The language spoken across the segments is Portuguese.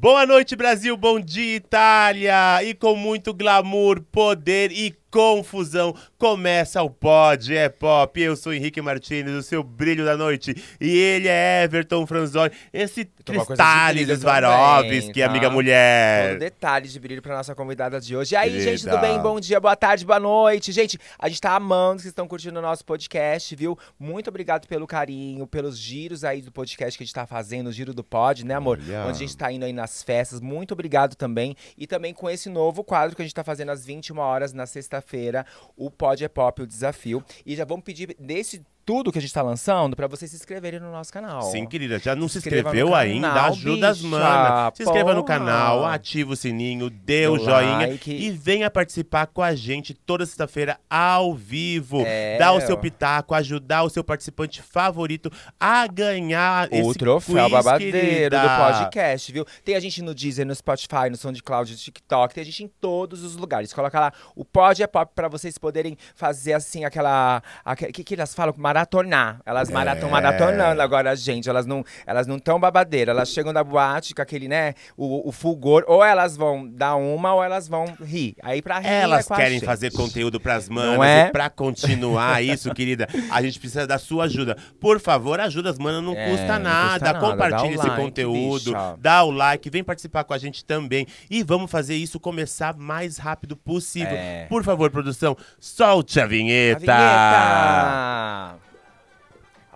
Boa noite, Brasil. Bom dia, Itália. E com muito glamour, poder e confusão. Começa o Pod é Pop. Eu sou Henrique Martinez, o seu brilho da noite. E ele é Everton Franzoni. Esse Cristales Svarovski, que tá? amiga mulher. Todo detalhe de brilho pra nossa convidada de hoje. E aí, Querida. gente, tudo bem? Bom dia, boa tarde, boa noite. Gente, a gente tá amando que estão curtindo o nosso podcast, viu? Muito obrigado pelo carinho, pelos giros aí do podcast que a gente tá fazendo, o giro do Pod, né, amor? Olha. Onde a gente tá indo aí nas festas. Muito obrigado também. E também com esse novo quadro que a gente tá fazendo às 21 horas na sexta quarta-feira, o Pod é Pop, o desafio. E já vamos pedir nesse tudo que a gente tá lançando para vocês se inscreverem no nosso canal. Sim, querida, já não se, se inscreveu ainda? ajuda bicha, as manas. Se inscreva porra. no canal, ativa o sininho, dê o joinha like. e venha participar com a gente toda sexta-feira ao vivo. É. Dá o seu pitaco, ajudar o seu participante favorito a ganhar o troféu quiz, babadeiro querida. do podcast, viu? Tem a gente no Deezer, no Spotify, no SoundCloud, no TikTok, tem a gente em todos os lugares. Coloca lá o Pod é Pop para vocês poderem fazer assim aquela, O que, que elas falam maravilhoso maratonar. Elas maraton, é. maratonando agora, gente. Elas não elas não tão babadeira. Elas chegam da boate com aquele, né, o, o fulgor. Ou elas vão dar uma, ou elas vão rir. Aí pra rir Elas é querem fazer conteúdo pras manas. é? E pra continuar isso, querida, a gente precisa da sua ajuda. Por favor, ajuda as manas. Não, é, custa, nada. custa nada. Compartilhe esse like, conteúdo. Dá o like. Vem participar com a gente também. E vamos fazer isso começar mais rápido possível. É. Por favor, produção, solte a vinheta. A vinheta.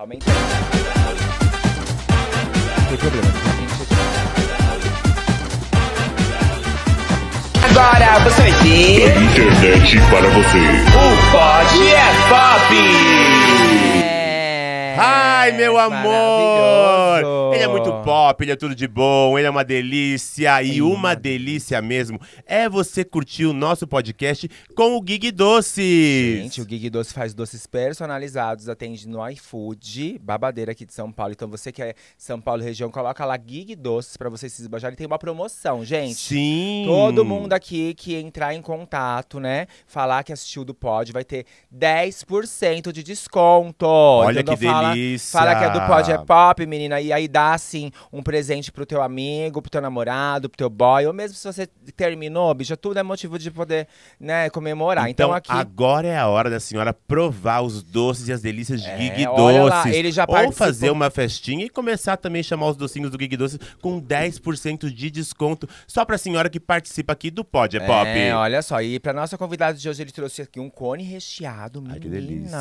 Aumentando. Não tem problema, Agora você vai ter. Internet para você. O Pod é Pop! É. Ai, é, meu amor! Ele é muito pop, ele é tudo de bom, ele é uma delícia. E hum. uma delícia mesmo é você curtir o nosso podcast com o Gig Doce. Gente, o Gig Doce faz doces personalizados, atende no iFood, babadeira aqui de São Paulo. Então você que é São Paulo região, coloca lá Gig Doces pra vocês se esbajarem. Tem uma promoção, gente. Sim! Todo mundo aqui que entrar em contato, né, falar que assistiu do pod, vai ter 10% de desconto. Olha então, que delícia! fala, fala que é do pod é pop, menina. E aí dá, assim, um presente pro teu amigo, pro teu namorado, pro teu boy. Ou mesmo se você terminou, bicho, tudo é motivo de poder, né, comemorar. Então, então aqui... agora é a hora da senhora provar os doces e as delícias de é, Gig Doces. Lá, ele já participou... Ou fazer uma festinha e começar também a chamar os docinhos do Gig Doces com 10% de desconto. Só pra senhora que participa aqui do pod é, é pop. É, olha só. E pra nossa convidada de hoje, ele trouxe aqui um cone recheado, menina. Ai, que delícia.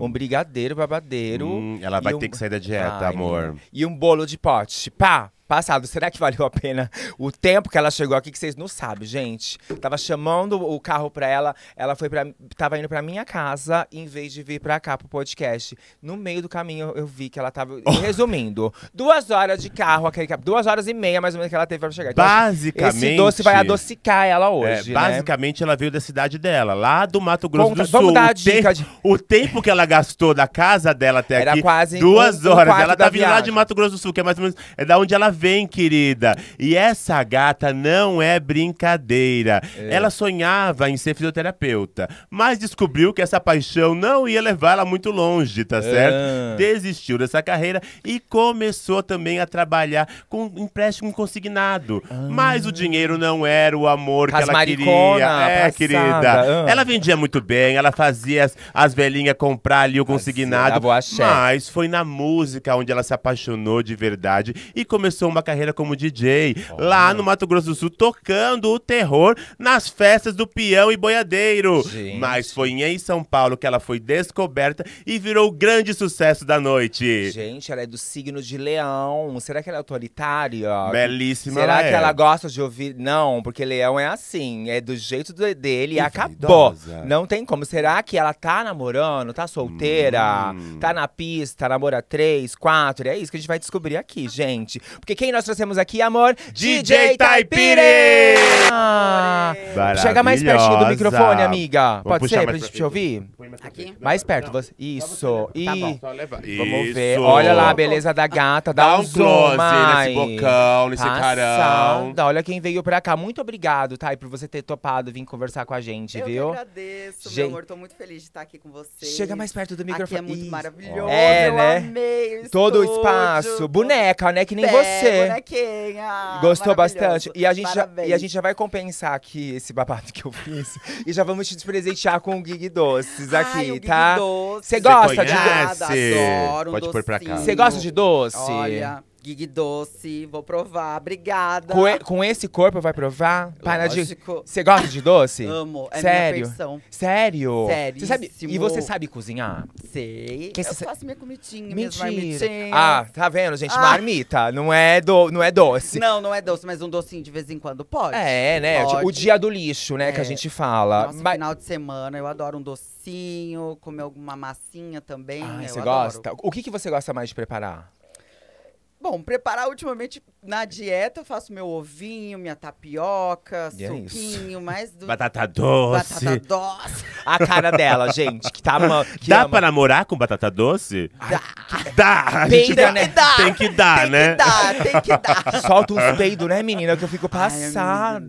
Um brigadeiro babadeiro. Hum, ela vai um... ter que sair da dieta, Ai, amor. E um bolo de pote, pá! passado. Será que valeu a pena o tempo que ela chegou aqui, que vocês não sabem, gente? Tava chamando o carro pra ela, ela foi pra, tava indo pra minha casa, em vez de vir pra cá pro podcast. No meio do caminho, eu vi que ela tava. Resumindo, duas horas de carro, aquele, duas horas e meia mais ou menos que ela teve pra chegar. Então, assim, basicamente. Esse doce vai adocicar ela é, hoje. É, basicamente, né? ela veio da cidade dela, lá do Mato Grosso do Sul. Vamos dar a dica o, te de... o tempo que ela gastou da casa dela até Era aqui. Era quase duas um, horas. Um ela tá vindo lá de Mato Grosso do Sul, que é mais ou menos. É da onde ela vem, querida. E essa gata não é brincadeira. É. Ela sonhava em ser fisioterapeuta, mas descobriu que essa paixão não ia levá-la muito longe, tá é. certo? Desistiu dessa carreira e começou também a trabalhar com empréstimo consignado. Ah. Mas o dinheiro não era o amor que ela queria. É, passada. querida. Ah. Ela vendia muito bem, ela fazia as, as velhinhas comprar ali o consignado. Mas foi na música onde ela se apaixonou de verdade e começou começou uma carreira como DJ, oh. lá no Mato Grosso do Sul, tocando o terror nas festas do peão e boiadeiro. Gente. Mas foi em São Paulo que ela foi descoberta e virou o grande sucesso da noite. Gente, ela é do signo de leão. Será que ela é autoritária? Belíssima Será ela que é. ela gosta de ouvir? Não, porque leão é assim, é do jeito dele e acabou. Não tem como. Será que ela tá namorando, tá solteira, hum. tá na pista, namora três, quatro? É isso que a gente vai descobrir aqui, gente. Porque porque quem nós trouxemos aqui, amor? DJ Taipiri! Ah, chega mais pertinho do microfone, amiga. Pode ser, pra gente te ouvir? Aqui? Mais perto. Não, você... Isso. E... Tá bom, Vamos ver. Olha lá a beleza da gata. Dá, dá um, um close nesse bocão, nesse Passada. Tá carão. Olha quem veio pra cá. Muito obrigado, Thay, por você ter topado vir conversar com a gente, Eu viu? Eu agradeço, gente... meu amor. Tô muito feliz de estar aqui com você. Chega mais perto do microfone. Aqui é muito Isso. maravilhoso. É, né? Eu amei o Todo o espaço. Boneca, né? Que nem você você. Bonequinha. Gostou bastante. E a, gente já, e a gente já vai compensar aqui esse babado que eu fiz. e já vamos te presentear com o Gig Doces Ai, aqui, tá? Você gosta conhece? de doce? Adoro um Pode pôr pra cá. Você gosta de doce? Olha. Gig doce, vou provar. Obrigada. Com, com esse corpo vai provar? Para de. Você gosta de doce? Amo. É minha Sério? Sério? Você sabe, e você sabe cozinhar? Sei. Que eu cê- faço minha comidinha, minha Mentira. Ah, tá vendo, gente? Ah. Marmita. Não é, do, não é doce. Não, não é doce, mas um docinho de vez em quando pode. É, né? o dia do lixo, né? Que a é. gente fala. Nossa, Mas- final de semana, eu adoro um docinho, comer alguma massinha também. Ah, você gosta? O que, que você gosta mais de preparar? Bom, preparar ultimamente na dieta eu faço meu ovinho, minha tapioca, e é suquinho, é mais do... batata doce. Batata doce. A cara dela, gente, que tá uma, que Dá ama. pra namorar com batata doce? Dá. Dá. Né? tem, que dar. tem que dar, tem né? Tem que dar, tem que dar. Solta uns peidos, né, menina? Que eu fico passada. Ai, é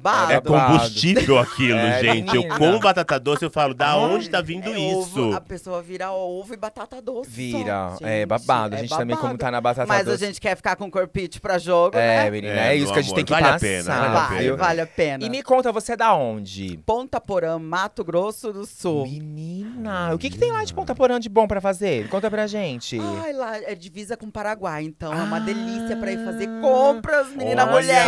babado. É combustível aquilo, é, gente. Menina. Eu como batata doce, eu falo, da onde tá vindo é isso? Ovo, a pessoa vira ovo e batata doce. Vira. Só, é babado. A é gente é babado. também, como tá na batata Mas doce. Mas a gente quer ficar com corpite pra pra jogo, é, né? menina, é, é isso que a gente amor, tem que vale passar. A pena, vale, vale, a pena. vale a pena. E me conta, você é da onde? Ponta Porã, Mato Grosso do Sul. Menina, o que, que tem lá de Ponta Porã de bom pra fazer? Conta pra gente. Ai, lá é divisa com o Paraguai, então é uma ah. delícia pra ir fazer compras, menina olha. mulher.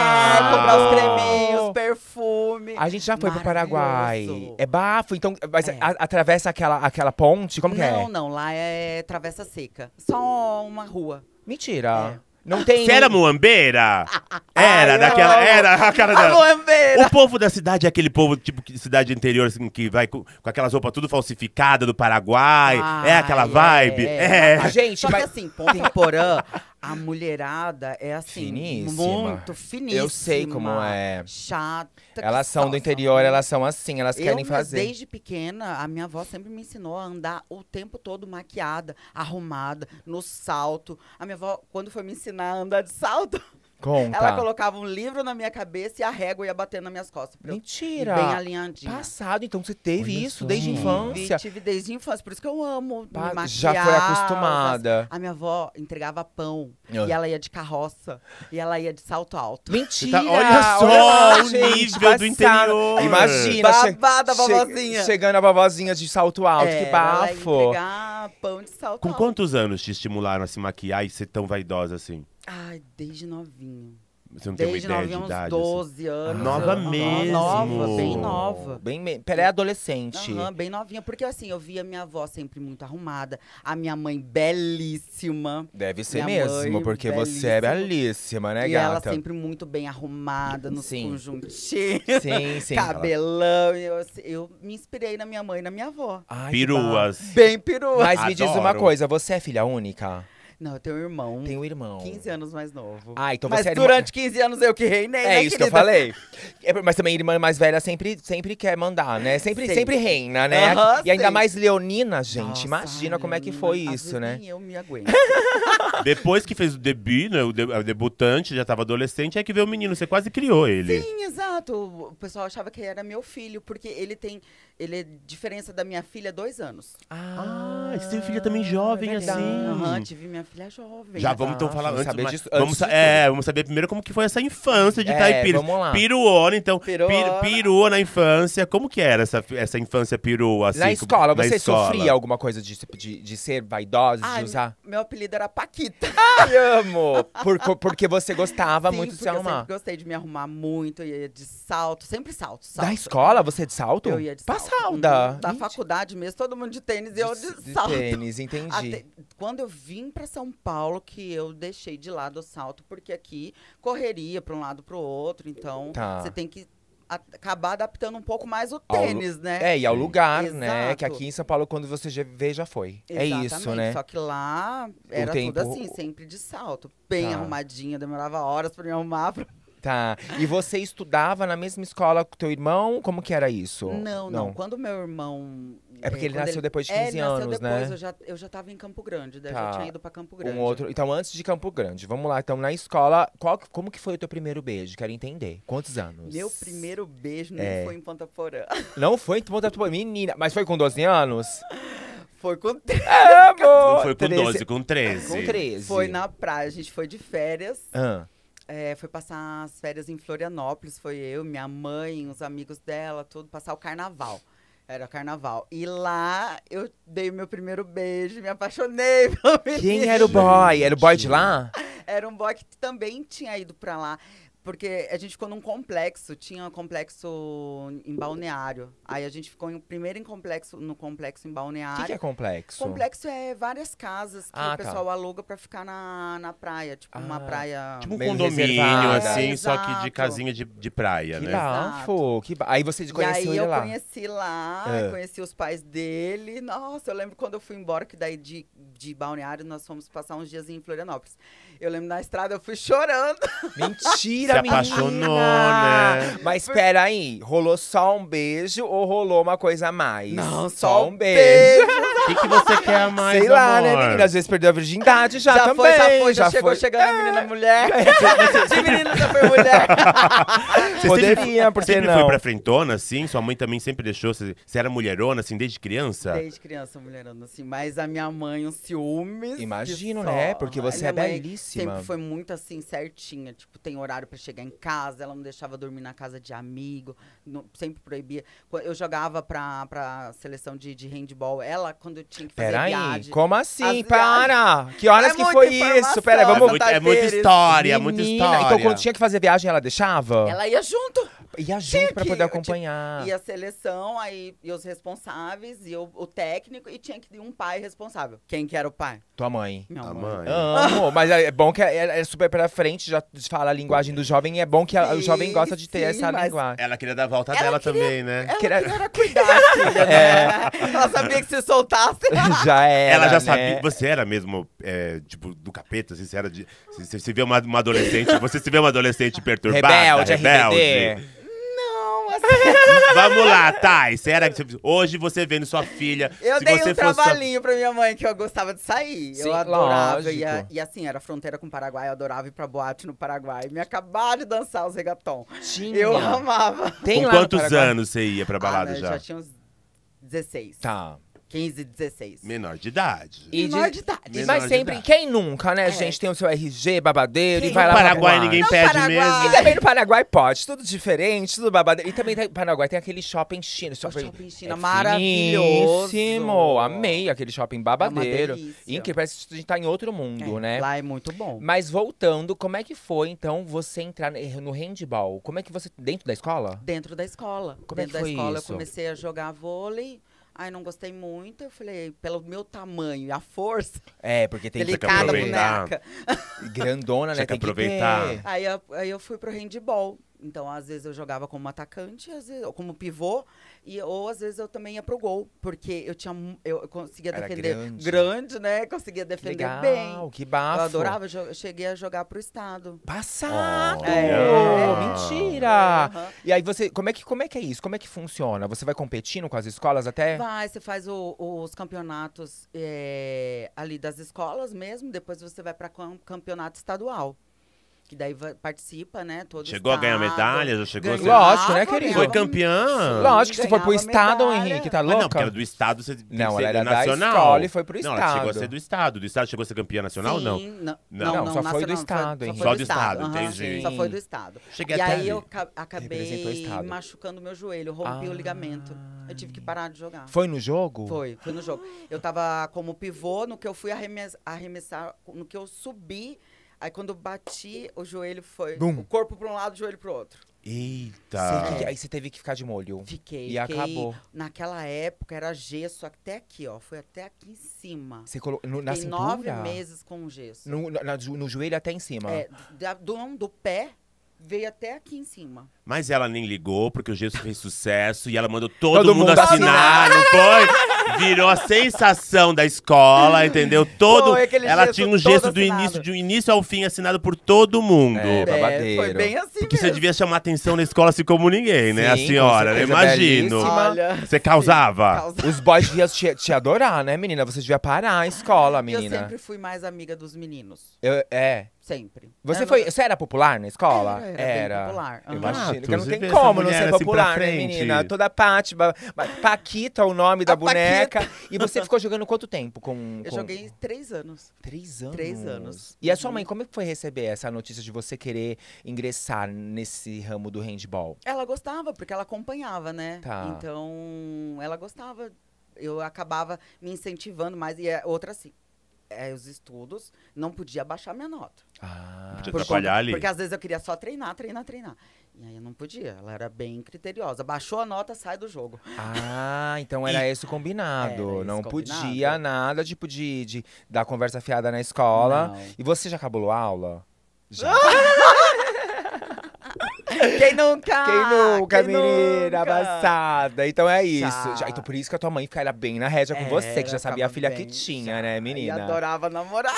Comprar os creminhos, perfume. A gente já foi pro Paraguai. É bafo, então mas é. a, atravessa aquela, aquela ponte? Como não, que é? Não, não, lá é travessa seca. Só uma rua. Mentira. É. Não tem. Você era muambeira? Era, daquela. Era a cara dela. Muambeira! O povo da cidade é aquele povo, tipo, cidade interior, assim, que vai com, com aquelas roupas tudo falsificada do Paraguai. é aquela vibe. É. é. é. Gente, só mas... que assim, ponte Porã, a mulherada é assim, finíssima. muito finíssima. Eu sei como é. Chata. Elas são do interior, elas são assim, elas eu, querem né, fazer. Desde pequena, a minha avó sempre me ensinou a andar o tempo todo maquiada, arrumada, no salto. A minha avó, quando foi me ensinar a andar de salto, Conta. Ela colocava um livro na minha cabeça e a régua ia batendo nas minhas costas. Mentira! Bem alinhadinha. Passado, então você teve Olha isso desde a infância? Tive, tive desde a infância, por isso que eu amo pa me maquiar. Já foi acostumada. A minha avó entregava pão e ela ia de carroça e ela ia de salto alto. Mentira! Tá, olha só olha lá, o gente, nível passado. do interior. Imagina. Babada, che vovozinha. chegando a vovozinha de salto alto, é, que bafo. Ela ia entregar pão de salto Com alto. Com quantos anos te estimularam a se maquiar e ser tão vaidosa assim? Ai, desde novinho. Você não Desde tem uma ideia de idade? 12 assim. Ah, anos. Nova eu, mesmo. Nova, bem nova. Bem pré-adolescente. Uhum, bem novinha. Porque assim, eu via minha avó sempre muito arrumada. A minha mãe belíssima. Deve ser minha mesmo, mãe, porque belíssima. você é belíssima, né, e gata? E ela sempre muito bem arrumada, nos sim. conjuntinhos. Sim, sim. Cabelão. Eu, assim, eu, me inspirei na minha mãe e na minha avó. Ai, Peruas. Bem peruas. Mas Adoro. me diz uma coisa, você é filha única? Não, eu tenho um irmão. Tem um irmão. 15 anos mais novo. Ah, então mas você é irmã... durante 15 anos eu que reinei, É né, isso querida? que eu falei. É, mas também irmã mais velha sempre, sempre quer mandar, né? Sempre, sempre. reina, né? e ainda sim. mais Leonina, gente. Nossa, imagina como é que foi isso, né? eu me aguento. Depois que fez o debut, né, o, de, debutante, já estava adolescente, é que veio o menino. Você quase criou ele. Sim, exato. O pessoal achava que era meu filho, porque ele tem ele é diferença da minha filha dois anos. Ah, ah você teve filha também jovem, é assim. Aham, uhum, tive minha filha jovem. Já, vamos então ah, falar antes, saber disso, vamos, antes é, vamos saber primeiro como que foi essa infância de é, Taipira. Vamos lá. Piruona, então. Piruona. na infância. Como que era essa, essa infância perua? Assim, na escola, como, você escola. sofria alguma coisa de, de, de ser vaidosa, Ai, de ah, usar? Meu, meu apelido era Paquita. Ai, ah! amo! Por, porque você gostava Sim, muito de se arrumar. Eu gostei de me arrumar muito, ia de salto, sempre salto, salto. escola, você é de salto? Eu ia de salto salda. Uhum. Da faculdade mesmo, todo mundo de tênis e eu de, de salto. tênis, entendi. Até, quando eu vim para São Paulo, que eu deixei de lado o salto, porque aqui correria para um lado para o outro, então tá. você tem que acabar adaptando um pouco mais o tênis, ao, né? É, e ao lugar, Exato. né? Que aqui em São Paulo, quando você já vê, já foi. É Exatamente, é isso, né? Só que lá era tempo... tudo assim, sempre de salto. Bem tá. demorava horas pra me arrumar. Pra... Tá. E você estudava na mesma escola com teu irmão? Como que era isso? Não, não. não. Quando meu irmão. É porque é, ele nasceu ele... depois de 15 é, anos, né? depois, né? Eu já, eu já tava em Campo Grande, daí tá. eu já tá. tinha ido pra Campo Grande. Um outro... Então, antes de Campo Grande, vamos lá. Então, na escola, qual... como que foi o teu primeiro beijo? Quero entender. Quantos anos? Meu primeiro beijo não é... foi em Ponta Porã. Não foi em Ponta Porã? Menina, mas foi com 12 anos? Foi com 13. É, amor. Não foi com 13. 12, com 13. Com 13. Foi na praia, a gente foi de férias. Ah. É, foi passar as férias em Florianópolis, foi eu, minha mãe, os amigos dela, tudo, passar o carnaval. Era carnaval. E lá eu dei o meu primeiro beijo, me apaixonei pelo Quem era o boy? Era o boy de lá? Era um boy que também tinha ido pra lá. Porque a gente ficou num complexo, tinha um complexo em balneário. Aí a gente ficou em, primeiro em complexo, no complexo em balneário. O que, que, é complexo? Complexo é várias casas que ah, o tá. pessoal tá. aluga pra ficar na, na praia. Tipo, ah, uma praia. Tipo um condomínio, assim, é, só que de casinha de, de praia, que né? Bafo, que bafo. Aí você conheceu lá aí eu lá. conheci lá, ah. conheci os pais dele. Nossa, eu lembro quando eu fui embora, que daí de, de balneário nós fomos passar uns dias em Florianópolis. Eu lembro na estrada, eu fui chorando. Mentira, menina! Se menina. apaixonou, né? Mas espera aí, rolou só um beijo ou rolou uma coisa a mais? Não, só, um beijo. O que, que você quer a mais, Sei lá, né, amor? né, menina? Às vezes perdeu a virgindade já, já também. Foi, já foi, já, já chegou foi. chegando a é. menina mulher. De menina já foi mulher. Você Poderia, sempre, porque sempre não? foi pra frentona, assim? Sua mãe também sempre deixou? Você, você era mulherona, assim, desde criança? Desde criança, mulherona, assim. Mas a minha mãe, um ciúmes. Imagino, né? Porque você é belíssima. Sempre foi muito assim, certinha. Tipo, tem horário para chegar em casa, ela não deixava dormir na casa de amigo, não, sempre proibia. Eu jogava pra, pra seleção de, de handball, ela quando tinha que fazer Peraí, viagem, como assim? As... Para! Que horas é que foi isso? Peraí, vamos... É, muito, é muita história, é muita então história. Então quando tinha que fazer viagem, ela deixava? Ela ia junto. Ia junto pra poder acompanhar. E a seleção, aí, e os responsáveis, e o técnico, e tinha que ter um pai responsável. Quem que era o pai? Tua mãe. Minha a mãe. mãe. Amo, mas bom que é, é, é super pra frente, já fala a linguagem do jovem, e é bom que a, o jovem gosta de ter sim, essa linguagem. Ela queria dar a volta Ela dela queria- também, né? Ela Queria- cuidar, é. Ela sabia que se soltasse. Já era, Ela já né? sabia. Você era mesmo, é, tipo, do capeta? Assim, você, era de, se, se vê uma, uma adolescente. você se vê uma adolescente perturbada, Rebelde, rebelde. RBD. Vamos lá, Thay. Será que você- hoje você vendo sua filha. Eu se dei você um fosse trabalhinho pra minha mãe, que eu gostava de sair. Sim, eu adorava. E, e assim, era fronteira com o Paraguai, eu adorava ir pra boate no Paraguai. Me acabaram de dançar os regatons. Tinha. Eu amava. Tem Com lá quantos anos você ia pra ah, balada Ah, né, já? tinha uns 16. Tá. 15, 16. Menor de idade. E Menor de idade. Menor Mas sempre, idade. quem nunca, né, É. gente? Tem o seu RG babadeiro e vai lá. No Paraguai babadeiro. ninguém pede Paraguai. mesmo. E também no Paraguai pode, tudo diferente, tudo babadeiro. E também no Paraguai tem aquele shopping chino. Shopping, shopping chino, é maravilhoso. finíssimo. Amei aquele shopping babadeiro. É Incrível, parece que a gente tá em outro mundo, É, né? Lá é muito bom. Mas voltando, como é que foi, então, você entrar no handball? Como é que você. Dentro da escola? Dentro da escola. Como é que dentro da escola isso? eu comecei a jogar vôlei. Ai, não gostei muito. Eu falei, pelo meu tamanho e a força. É, porque tem que aproveitar. boneca. Grandona, né? Tem, que aproveitar. Que aí, eu, aí eu fui pro handball. Então, às vezes eu jogava como atacante, às vezes, ou como pivô, e, ou às vezes eu também ia pro gol, porque eu tinha eu conseguia defender grande. grande. né? Conseguia defender que legal, bem. que bafo. Eu adorava, eu cheguei a jogar pro estado. Passado! Oh, é. Mentira! Uhum. E aí você, como é que como é que é isso? Como é que funciona? Você vai competindo com as escolas até? Vai, você faz o, os campeonatos é, ali das escolas mesmo, depois você vai para campeonato estadual que daí participa, né? Todo chegou estado. a ganhar medalhas? Ou chegou ganhava, a ser... Lógico, né, querido? Foi campeã? Lógico, que se foi pro estado, medalha. Henrique, tá louco? Ah, não, porque era do estado, você Não, ela era nacional. da foi pro estado. Não, ela chegou a ser do estado. Do estado chegou a ser campeã nacional não? Não, não, não, só, foi foi, do estado, só, do estado, entendi. Só foi do estado. Cheguei e até aí ali. eu acabei machucando meu joelho, rompi ah. o ligamento. Eu tive que parar de jogar. Foi no jogo? Foi, foi no jogo. Eu tava como pivô, no que eu fui arremessar, no que eu subi Aí quando bati, o joelho foi. Bum. O corpo pra um lado, o joelho pro outro. Eita! aí você teve que ficar de molho. Fiquei. E fiquei, acabou. Naquela época era gesso até aqui, ó. Foi até aqui em cima. Você colocou na cintura? nove meses com gesso. No, no, no, joelho até em cima? É, do, do, do pé veio até aqui em cima. Mas ela nem ligou, porque o gesso fez sucesso e ela mandou todo, todo mundo, mundo, assinar, não foi? Virou a sensação da escola, entendeu? Todo. Foi aquele ela tinha um gesso do início, início ao fim assinado por todo mundo. É, é foi bem assim. Porque mesmo. você devia chamar atenção na escola assim como ninguém, né? Sim, a senhora, né? imagino. Olha, você causava. Os boys deviam te, te, adorar, né, menina? Você devia parar a escola, menina. Eu sempre fui mais amiga dos meninos. Eu, é. Sempre. Você foi. Você era popular na escola? Era. Era. era. popular. Porque ah, não tem como não ser assim popular, né, menina? Toda parte. Paquita o nome da boneca. Paquita. E você ficou jogando quanto tempo? Com, Eu joguei três anos. Três anos? Três anos. E a sua uhum. mãe, como é foi receber essa notícia de você querer ingressar nesse ramo do handball? Ela gostava, porque ela acompanhava, né? Tá. Então, ela gostava. Eu acabava me incentivando mais. E é outra assim. É, os estudos, não podia baixar minha nota. Ah, ali. Porque às vezes eu queria só treinar, treinar, treinar. E aí eu não podia, ela era bem criteriosa. Baixou a nota, sai do jogo. Ah, então era isso combinado. Era não combinado. podia nada, tipo, de, de dar conversa fiada na escola. Não. E você já acabou a aula? Já. Quem nunca? Quem nunca, Quem menina nunca? Então é isso. Já, então por isso que a tua mãe ficava bem na rédea com você, que já sabia a filha que tinha, né, menina? E adorava namorar.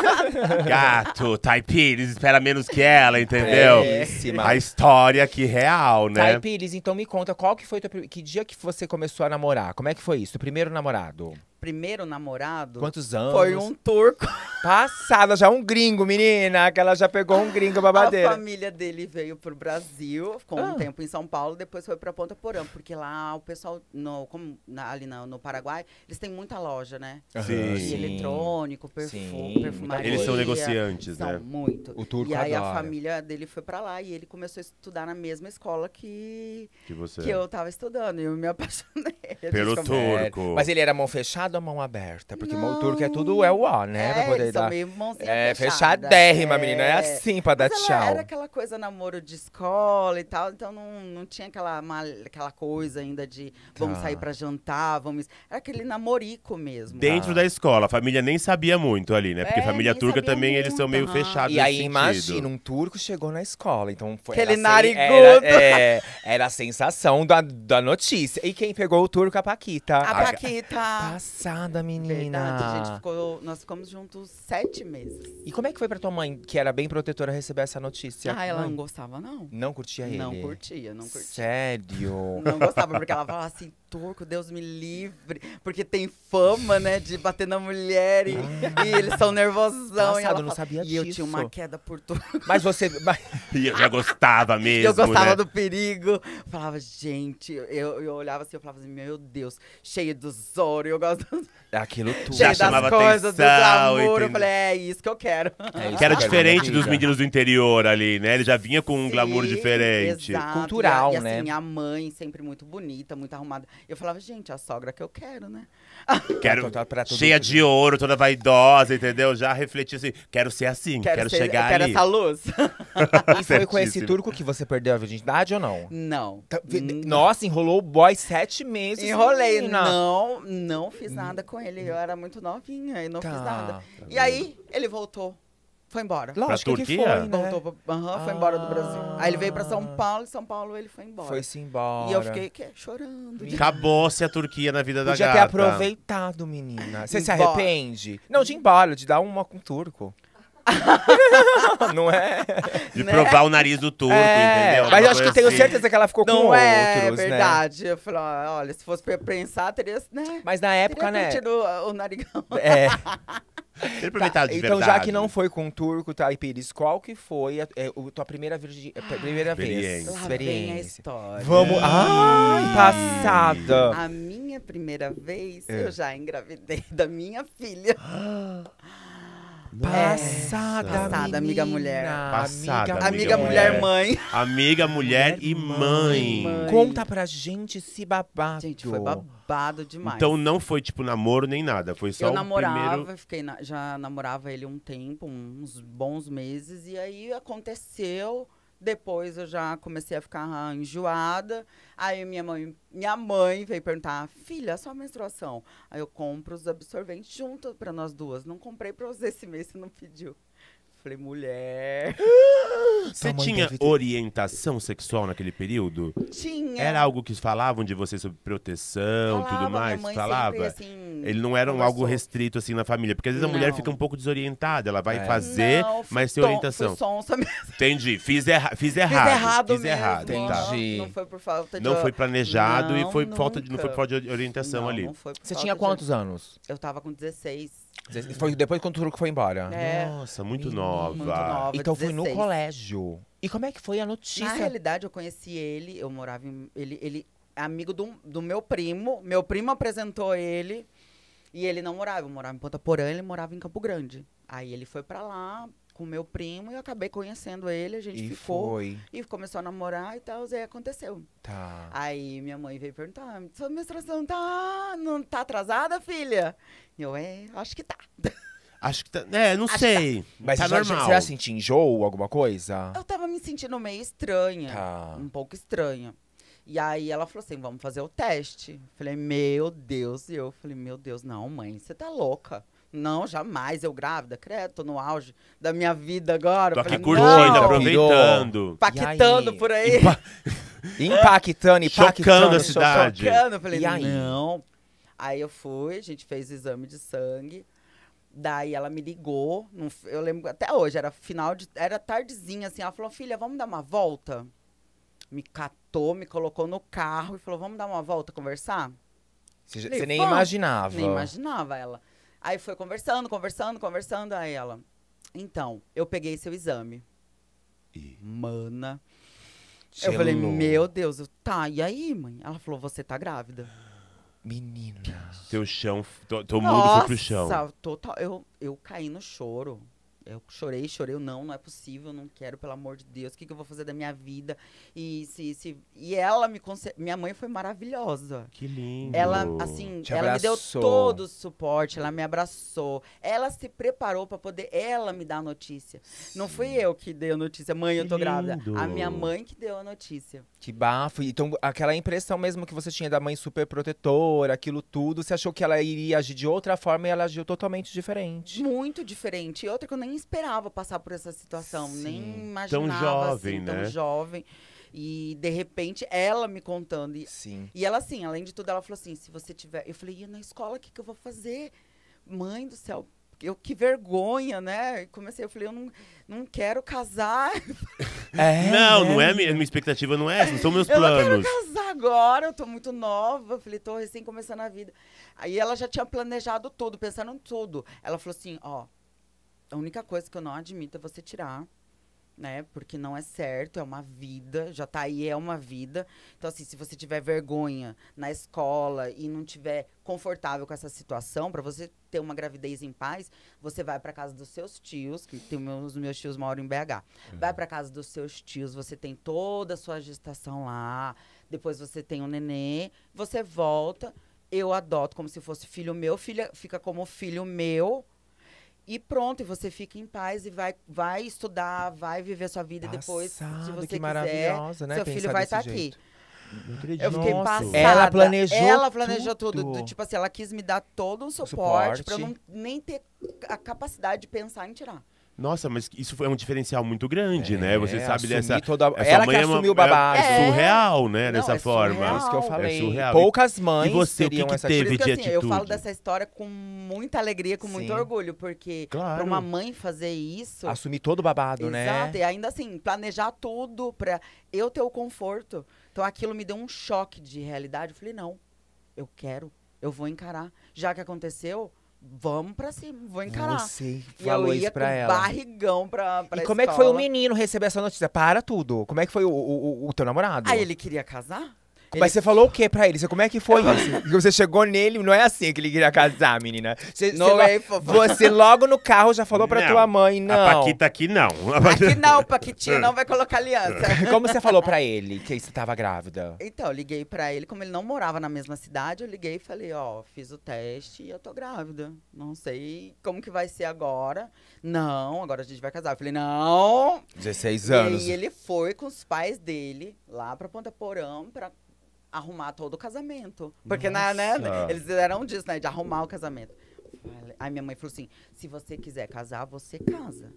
Gato, Tai espera menos que ela, entendeu? Belíssima. A história aqui real, né? Tai então me conta, qual que foi teu, que dia que você começou a namorar? Como é que foi isso? O primeiro namorado? primeiro namorado. Quantos anos? Foi um turco. Passada, já um gringo, menina. Que ela já pegou um gringo babadeira. A família dele veio pro Brasil, ficou ah. um tempo em São Paulo, depois foi pra Ponta Porã. Porque lá o pessoal, no, como, na, ali no, no Paraguai, eles têm muita loja, né? Sim. eletrônico, perfume, perfumaria. Eles são negociantes, são né? muito. O turco E aí adora. a família dele foi pra lá e ele começou a estudar na mesma escola que, que, você... que eu tava estudando. E eu me apaixonei. Pelo turco. Mas ele era mão fechada? a mão aberta, porque o turco é tudo é o ó, né? É, pra poder dar. Meio é, fechada. fechadérrima, é. menina. É assim pra dar Mas tchau. Era aquela coisa namoro de escola e tal, então não, não tinha aquela, mal, aquela coisa ainda de vamos sair tá. pra jantar, vamos. Era aquele namorico mesmo. Dentro tá. da escola, a família nem sabia muito ali, né? Porque é, família turca também muito, eles são meio uhum. fechados. E aí, sentido. imagina, um turco chegou na escola, então foi. Aquele assim, narigudo. Era, é, era a sensação da, da notícia. E quem pegou o turco? A Paquita. A, a Paquita. Passa tá passada, menina. Verdade, a gente ficou, nós ficamos juntos sete meses. E como é que foi pra tua mãe, que era bem protetora, receber essa notícia? Ah, ela mãe? não gostava, não. Não curtia ele? Não curtia, não curtia. Sério? Não gostava, porque ela falava assim, turco, Deus me livre. Porque tem fama, né, de bater na mulher e, ah. e eles são nervosão. e ela não sabia e disso. eu tinha uma queda por tudo. Mas você... Mas... E eu já gostava mesmo, Eu gostava né? do perigo. Falava, gente, eu, eu olhava assim, eu falava assim, meu Deus, cheio do Zoro, eu gosto... É aquilo tudo. Cheio já das chamava coisas, atenção, do glamour. Entendi. Eu falei, é isso que eu quero. É que era diferente né? dos meninos do interior ali, né? Ele já vinha com um Sim, glamour diferente. Exato. Cultural, e, e, assim, né? Minha mãe sempre muito bonita, muito arrumada. Eu falava, gente, a sogra que eu quero, né? Quero cheia de ouro, toda vaidosa, entendeu? Já refleti assim, quero ser assim, quero, quero ser, chegar quero ali. Quero essa luz. e foi com esse turco que você perdeu a virgindade ou não? Não. Tá, nossa, enrolou o boy sete meses. Enrolei, menina. não, não fiz nada com ele. Eu era muito novinha e não tá. fiz nada. Tá e aí, ele voltou. Foi embora. Lógico pra que Turquia? foi, né? Voltou pra... foi ah, embora do Brasil. Ah. Aí ele veio pra São Paulo, e São Paulo ele foi embora. Foi-se embora. E eu fiquei que, é? chorando. De... Acabou-se a Turquia na vida da Podia gata. Podia ter aproveitado, menina. Você se arrepende? Não, de ir embora, de dar uma com o turco. não é? De né? provar o nariz do turco, é, entendeu? Mas eu acho que eu tenho assim. certeza que ela ficou não, com é, outros, verdade. né? verdade. Eu falei, olha, se fosse pra pensar, teria, né? Mas na época, né? Tirou o narigão. É. Tá, então, já que não né? foi com o turco, tá, Pires, qual que foi a, é, a tua primeira, virgi... Ah, primeira experiência. vez? Lá experiência. a história. Vamos. Ai, Ai, ah. passada! A minha primeira vez, é. eu já engravidei da minha filha. Ah. Passada, Passada amiga mulher. Passada. Amiga, amiga mulher. mulher, mãe. Amiga, mulher, mulher e mãe. mãe. Conta pra gente se babado. Gente, foi babado demais. Então não foi, tipo, namoro nem nada. Foi só eu o namorava, primeiro... fiquei na... já namorava ele um tempo, uns bons meses. E aí aconteceu depois eu já comecei a ficar enjoada. Aí minha mãe, minha mãe veio perguntar: "Filha, só menstruação". Aí eu compro os absorventes junto para nós duas. Não comprei para você esse mês, você não pediu falei, mulher. Você tinha ter... orientação sexual naquele período? Tinha. Era algo que falavam de você sobre proteção, falava, tudo mais? falava. Sempre, assim, Ele não era um algo restrito assim na família, porque às vezes não. a mulher fica um pouco desorientada, ela vai é. fazer, não, mas sem orientação. Sonsa mesmo. Entendi, fiz, erra fiz errado. Fiz errado fiz mesmo. Errado, tá. Entendi. Não, não, foi por falta de Não foi planejado não, e foi falta de não foi por falta de orientação ali. Você tinha quantos de... anos? Eu tava com 16. Foi depois quando o Truco foi embora. É. Nossa, muito nova. Muito nova. Então foi no colégio. E como é que foi a notícia? Na realidade, eu conheci ele, eu morava em. Ele, ele é amigo do, do meu primo. Meu primo apresentou ele. E ele não morava, eu morava em Ponta Porã, ele morava em Campo Grande. Aí ele foi pra lá, com meu primo e eu acabei conhecendo ele, a gente e ficou. Foi. E começou a namorar e tal, e aconteceu. Tá. Aí minha mãe veio perguntar: ah, sua menstruação tá, não tá atrasada, filha? E eu, é, acho que tá. Acho que tá. É, não Acho sei. Tá. Mas tá você, normal. Já, você já sentia enjoo, alguma coisa? Eu tava me sentindo meio estranha. Tá. Um pouco estranha. E aí ela falou assim: vamos fazer o teste. Falei, meu Deus. E eu falei, meu Deus, não, mãe, você tá louca. Não, jamais. Eu grávida, credo, tô no auge da minha vida agora. Tô aqui curtindo, aproveitando. Impactando por aí. Impa... Impactando, impactando. Chocando a cidade. Chocando. Eu falei, e aí? não. Aí eu fui, a gente fez o exame de sangue. Daí ela me ligou, eu lembro até hoje, era final de, era tardezinha assim, ela falou: "Filha, vamos dar uma volta?" Me catou, me colocou no carro e falou: "Vamos dar uma volta conversar?" Você, nem imaginava. Nem imaginava ela. Aí foi conversando, conversando, conversando. Aí ela, então, eu peguei seu exame. E? Mana. Gelou. Eu é falei, meu Deus, tá, e aí, mãe? Ela falou, você tá grávida. Menina. Teu chão, teu, mundo foi pro chão. Nossa, total. Eu, eu caí no choro eu chorei, chorei, eu não, não é possível, não quero, pelo amor de Deus, o que, que eu vou fazer da minha vida? E se, se e ela me minha mãe foi maravilhosa. Que lindo. Ela assim, Te ela abraçou. me deu todo o suporte, ela me abraçou. Ela se preparou para poder ela me dar a notícia. Sim. Não fui eu que dei a notícia, mãe, que eu tô lindo. grávida. A minha mãe que deu a notícia. Que bafo. Então, aquela impressão mesmo que você tinha da mãe super protetora, aquilo tudo, você achou que ela iria agir de outra forma e ela agiu totalmente diferente. Muito diferente. E outra que eu nem esperava passar por essa situação, Sim. nem imaginava. Tão jovem, assim, né? Tão jovem. E de repente ela me contando. E, Sim. E ela assim, além de tudo, ela falou assim: se você tiver. Eu falei, e na escola, o que, que eu vou fazer? Mãe do céu, eu que vergonha, né? Comecei, eu falei, eu não, não quero casar. É, não, né? não é minha, minha expectativa não é essa, não são meus planos. Eu não quero casar agora, eu tô muito nova, eu falei, tô recém começando a vida. Aí ela já tinha planejado tudo, pensando em tudo. Ela falou assim, ó, a única coisa que eu não admito é você tirar né? Porque não é certo, é uma vida, já tá aí, é uma vida. Então, assim, se você tiver vergonha na escola e não tiver confortável com essa situação, para você ter uma gravidez em paz, você vai para casa dos seus tios, que tem meus, meus tios moram em BH. Uhum. É. Vai para casa dos seus tios, você tem toda a sua gestação lá, depois você tem o um nenê, você volta, eu adoto como se fosse filho meu, filha fica como filho meu e pronto, e você fica em paz e vai, vai estudar, vai viver sua vida Passada, depois, se você que maravilhosa, quiser. Né? Seu filho vai estar tá aqui. Eu fiquei passada. Ela planejou Ela planejou tudo. tudo. tipo assim, ela quis me dar todo um suporte, suporte. para eu não, nem ter a capacidade de pensar em tirar. Nossa, mas isso foi um diferencial muito grande, né? é, né? Você sabe dessa. Toda... Essa Ela mãe que é assumiu o é babado. É, surreal, né? Não, dessa é forma. Surreal. É isso que eu falei. É surreal. Poucas mães. E você, o que, que teve que, assim, atitude? Eu falo dessa história com muita alegria, com Sim. muito orgulho, porque claro. pra uma mãe fazer isso. Assumir todo o babado, exato, né? Exato, e ainda assim, planejar tudo pra eu ter o conforto. Então aquilo me deu um choque de realidade. Eu falei, não, eu quero, eu vou encarar. Já que aconteceu, vamos pra cima, vou encarar. Você falou isso pra ela. barrigão pra, pra E como escola. é que foi o menino receber essa notícia? Para tudo. Como é que foi o, o, o teu namorado? Aí ele queria casar? Ele... Mas você falou o que pra ele? Você, como é que foi isso? você chegou nele, não é assim que ele queria casar, menina. Você, não você, é, lo... você logo no carro já falou pra não, tua mãe, não. A Paquita aqui não. Aqui não, Paquitinha não vai colocar aliança. Como você falou pra ele que você tava grávida? Então, eu liguei pra ele, como ele não morava na mesma cidade, eu liguei e falei, ó, fiz o teste e eu tô grávida. Não sei como que vai ser agora. Não, agora a gente vai casar. Eu falei, não. 16 anos. E ele foi com os pais dele lá pra Ponta Porão pra arrumar todo o casamento. Porque na, né, eles eram disso, né? De arrumar o casamento. Aí minha mãe falou assim: se você quiser casar, você casa.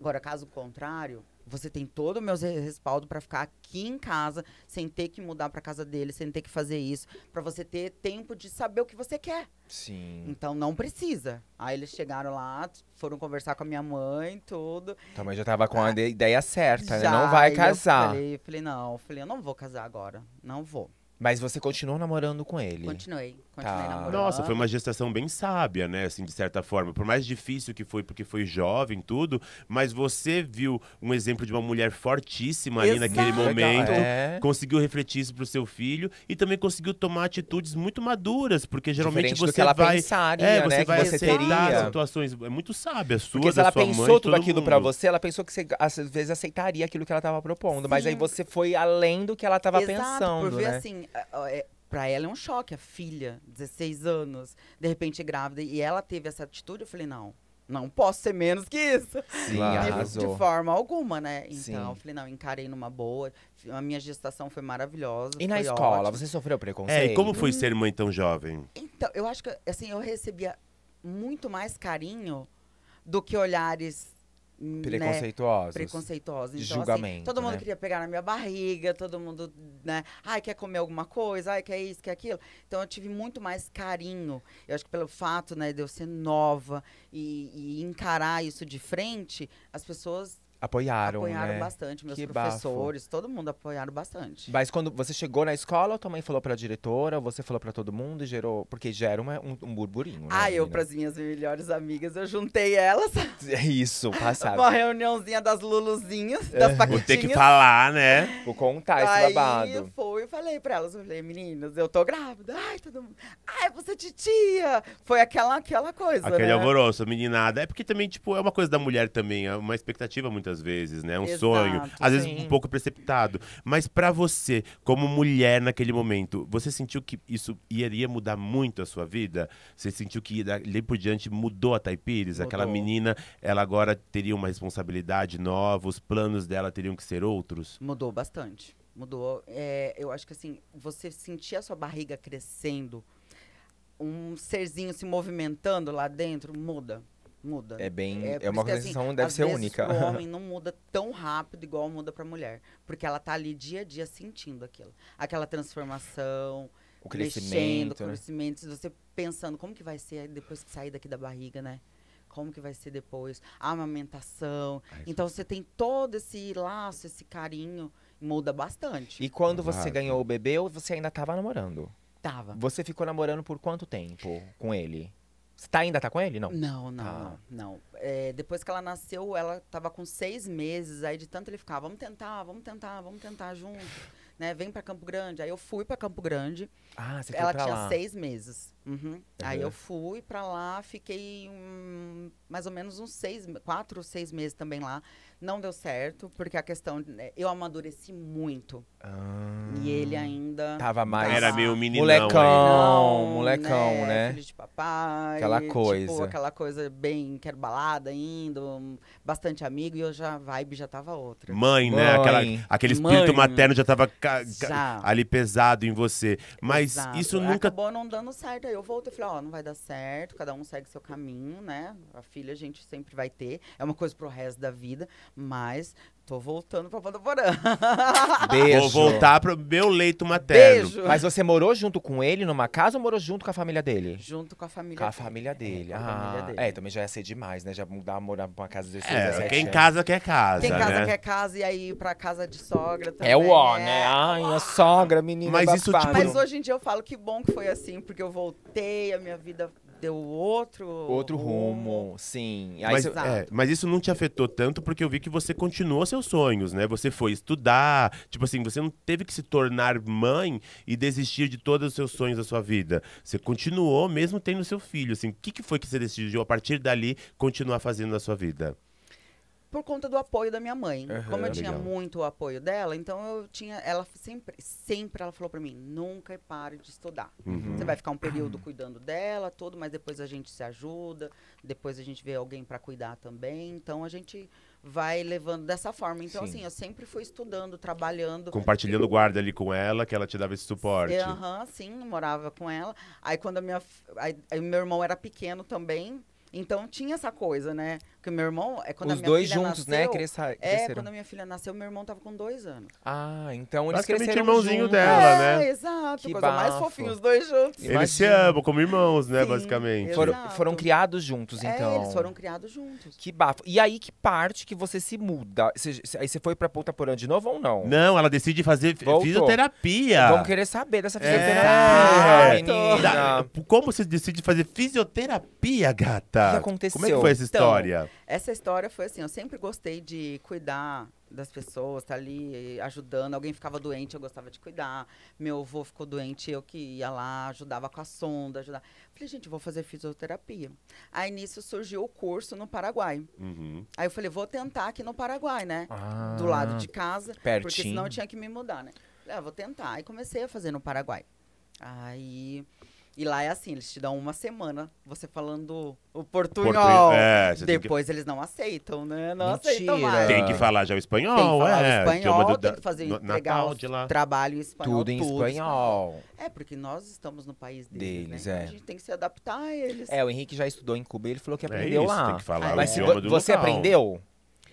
Agora, caso contrário, você tem todo o meu respaldo para ficar aqui em casa, sem ter que mudar para casa dele, sem ter que fazer isso, para você ter tempo de saber o que você quer. Sim. Então não precisa. Aí eles chegaram lá, foram conversar com a minha mãe, tudo. então mas já tava com a ah, ideia certa, já, né? Não vai casar. Eu falei, falei, não, eu falei, eu não vou casar agora. Não vou. Mas você continuou namorando com ele? Continuei, continuei tá. namorando. Nossa, foi uma gestação bem sábia, né? Assim, de certa forma. Por mais difícil que foi, porque foi jovem, tudo, mas você viu um exemplo de uma mulher fortíssima Exato. ali naquele momento. É. Conseguiu refletir isso pro seu filho e também conseguiu tomar atitudes muito maduras, porque geralmente Diferente você do que ela vai. Pensaria, é, né, você né? vai que você teria situações. É muito sábia, sua. Porque se ela pensou tudo aquilo para você, ela pensou que você às vezes aceitaria aquilo que ela tava propondo. Sim. Mas aí você foi além do que ela tava Exato, pensando. Por ver né? assim, é, para ela é um choque, a filha, 16 anos, de repente grávida, e ela teve essa atitude, eu falei, não, não posso ser menos que isso. Sim, de, de forma alguma, né? Então, Sim. eu falei, não, encarei numa boa. A minha gestação foi maravilhosa. E foi na escola, ótimo. você sofreu preconceito? É, e como foi hum. ser mãe tão jovem? Então, eu acho que, assim, eu recebia muito mais carinho do que olhares Preconceituosos. Né, preconceituosos. Então, assim, Julgamento. Assim, todo mundo né? queria pegar na minha barriga, todo mundo, né? Ai, quer comer alguma coisa, ai, quer isso, quer aquilo. Então eu tive muito mais carinho. Eu acho que pelo fato né, de eu ser nova e, e encarar isso de frente, as pessoas Apoiaram, Apoiaram né? bastante, meus que professores, bafo. todo mundo apoiaram bastante. Mas quando você chegou na escola, tua mãe falou pra diretora, você falou pra todo mundo e gerou. Porque gera uma, um, um burburinho. Né, ah, menina? eu, pras minhas melhores amigas, eu juntei elas. É isso, passado. Uma reuniãozinha das Luluzinhas, das paquetinhas. É. Vou ter que falar, né? Vou contar esse babado. Aí foi, eu falei pra elas, eu falei, meninas, eu tô grávida. Ai, todo mundo. Ai, você é titia. Foi aquela, aquela coisa. Aquele né? alvoroço, meninada. É porque também, tipo, é uma coisa da mulher também, é uma expectativa muito muitas vezes, né? Um Exato, sonho, às sim. vezes um pouco precipitado. Mas para você, como mulher naquele momento, você sentiu que isso iria mudar muito a sua vida? Você sentiu que dali por diante mudou a Taipires? Mudou. Aquela menina, ela agora teria uma responsabilidade nova, os planos dela teriam que ser outros? Mudou bastante. Mudou. É, eu acho que assim, você sentia a sua barriga crescendo, um serzinho se movimentando lá dentro, muda muda. É né? bem. É, é uma assim, organização assim, deve ser única. O homem não muda tão rápido igual muda para mulher, porque ela tá ali dia a dia sentindo aquilo, aquela transformação, o crescimento, mexendo, né? crescimento, você pensando como que vai ser depois que sair daqui da barriga, né? Como que vai ser depois? A amamentação. Ai, então você tem todo esse laço, esse carinho, muda bastante. E quando você ganhou o bebê, você ainda tava namorando? Tava. Você ficou namorando por quanto tempo com ele? Você tá, ainda tá com ele? Não? Não, não, ah. não. É, depois que ela nasceu, ela tava com seis meses, aí de tanto ele ficava, vamos tentar, vamos tentar, vamos tentar junto, né? Vem para Campo Grande. Aí eu fui para Campo Grande. Ah, você ela foi Ela tinha lá. seis meses. Uhum. Aí eu fui para lá, fiquei um, mais ou menos uns seis, quatro, seis meses também lá. Não deu certo, porque a questão. Né, eu amadureci muito. Ah. E ele ainda. Tava tá mais. Era meio meninão. Molecão, molecão, né? né? Filho de papai. Aquela tipo, coisa. Tipo, aquela coisa bem. Quero balada indo, bastante amigo, e eu já. A vibe já tava outra. Mãe, né? Mãe. né? Aquela, aquele espírito Mãe. materno já tava já. ali pesado em você. Mas Exato. isso nunca. Acabou não dando certo. Eu eu voltei e falei, ó, oh, não vai dar certo, cada um segue seu caminho, né? A filha a gente sempre vai ter, é uma coisa pro resto da vida, mas Tô voltando pra Votoporã. Beijo. Vou voltar pro meu leito materno. Beijo. Mas você morou junto com ele numa casa ou morou junto com a família dele? Junto com a família Com a família dele. É, com a ah, família dele. é, também já ia ser demais, né? Já mudar morar pra uma casa de é, Quem anos. casa quer casa, Quem casa né? quer casa e aí pra casa de sogra também. É o ó, né? né? Ai, a sogra, menina Mas isso, tipo, Mas hoje em dia eu falo que bom que foi assim, porque eu voltei, a minha vida deu outro outro rumo, rumo sim. Mas, você... é, mas, isso não te afetou tanto porque eu vi que você continuou seus sonhos, né? Você foi estudar, tipo assim, você não teve que se tornar mãe e desistir de todos os seus sonhos da sua vida. Você continuou mesmo tendo seu filho, assim. O que, que foi que você decidiu a partir dali continuar fazendo na sua vida? por conta do apoio da minha mãe. Uhum, Como eu é legal. tinha muito o apoio dela, então eu tinha. Ela sempre, sempre ela falou para mim: nunca pare de estudar. Uhum. Você vai ficar um período cuidando dela, todo, mas depois a gente se ajuda, depois a gente vê alguém para cuidar também. Então a gente vai levando dessa forma. Então, Sim. assim, eu sempre fui estudando, trabalhando. Compartilhando guarda ali com ela, que ela te dava esse suporte. Aham, uhum, sim, morava com ela. Aí quando a minha. Aí, aí meu irmão era pequeno também. Então tinha essa coisa, né? Porque meu irmão, é quando Os a minha dois filha juntos, né, nasceu, né? cresceram. É, quando a minha filha nasceu, meu irmão tava com dois anos. Ah, então eles cresceram irmãozinho dela, é, né? É, exato. Que coisa bafo. mais fofinha, os dois juntos. Eles Imagina. se amam como irmãos, né, Sim, basicamente. Foram, foram, criados juntos, é, então. É, eles foram criados juntos. Que bafo. E aí, que parte que você se muda? Você, aí você foi pra Ponta Porã de novo ou não? Não, ela decide fazer Voltou. fisioterapia. É, vamos querer saber dessa fisioterapia, é. menina. Da, tá, como você decide fazer fisioterapia, gata? O que aconteceu? Como é que foi essa então, história? Então, essa história foi assim, eu sempre gostei de cuidar das pessoas, tá ali ajudando. Alguém ficava doente, eu gostava de cuidar. Meu avô ficou doente, eu que ia lá, ajudava com a sonda, ajudava. Falei, gente, vou fazer fisioterapia. Aí nisso surgiu o curso no Paraguai. Uhum. Aí eu falei, vou tentar aqui no Paraguai, né? Ah, Do lado de casa, pertinho. porque senão eu tinha que me mudar, né? Ah, vou tentar. Aí comecei a fazer no Paraguai. Aí e lá é assim, eles te dão uma semana, você falando o portunhol. É, Depois que... eles não aceitam, né? Não Mentira. aceitam mais. Tem que falar já o espanhol, tem que falar é. O é espanhol, é tem que fazer no, entregar os... trabalho em espanhol. Tudo em tudo espanhol. espanhol. É, porque nós estamos no país deles, deles né? é. A gente tem que se adaptar a eles. É, o Henrique já estudou em Cuba e ele falou que é aprendeu é isso, lá. Tem que falar o idioma você, do Você local. aprendeu?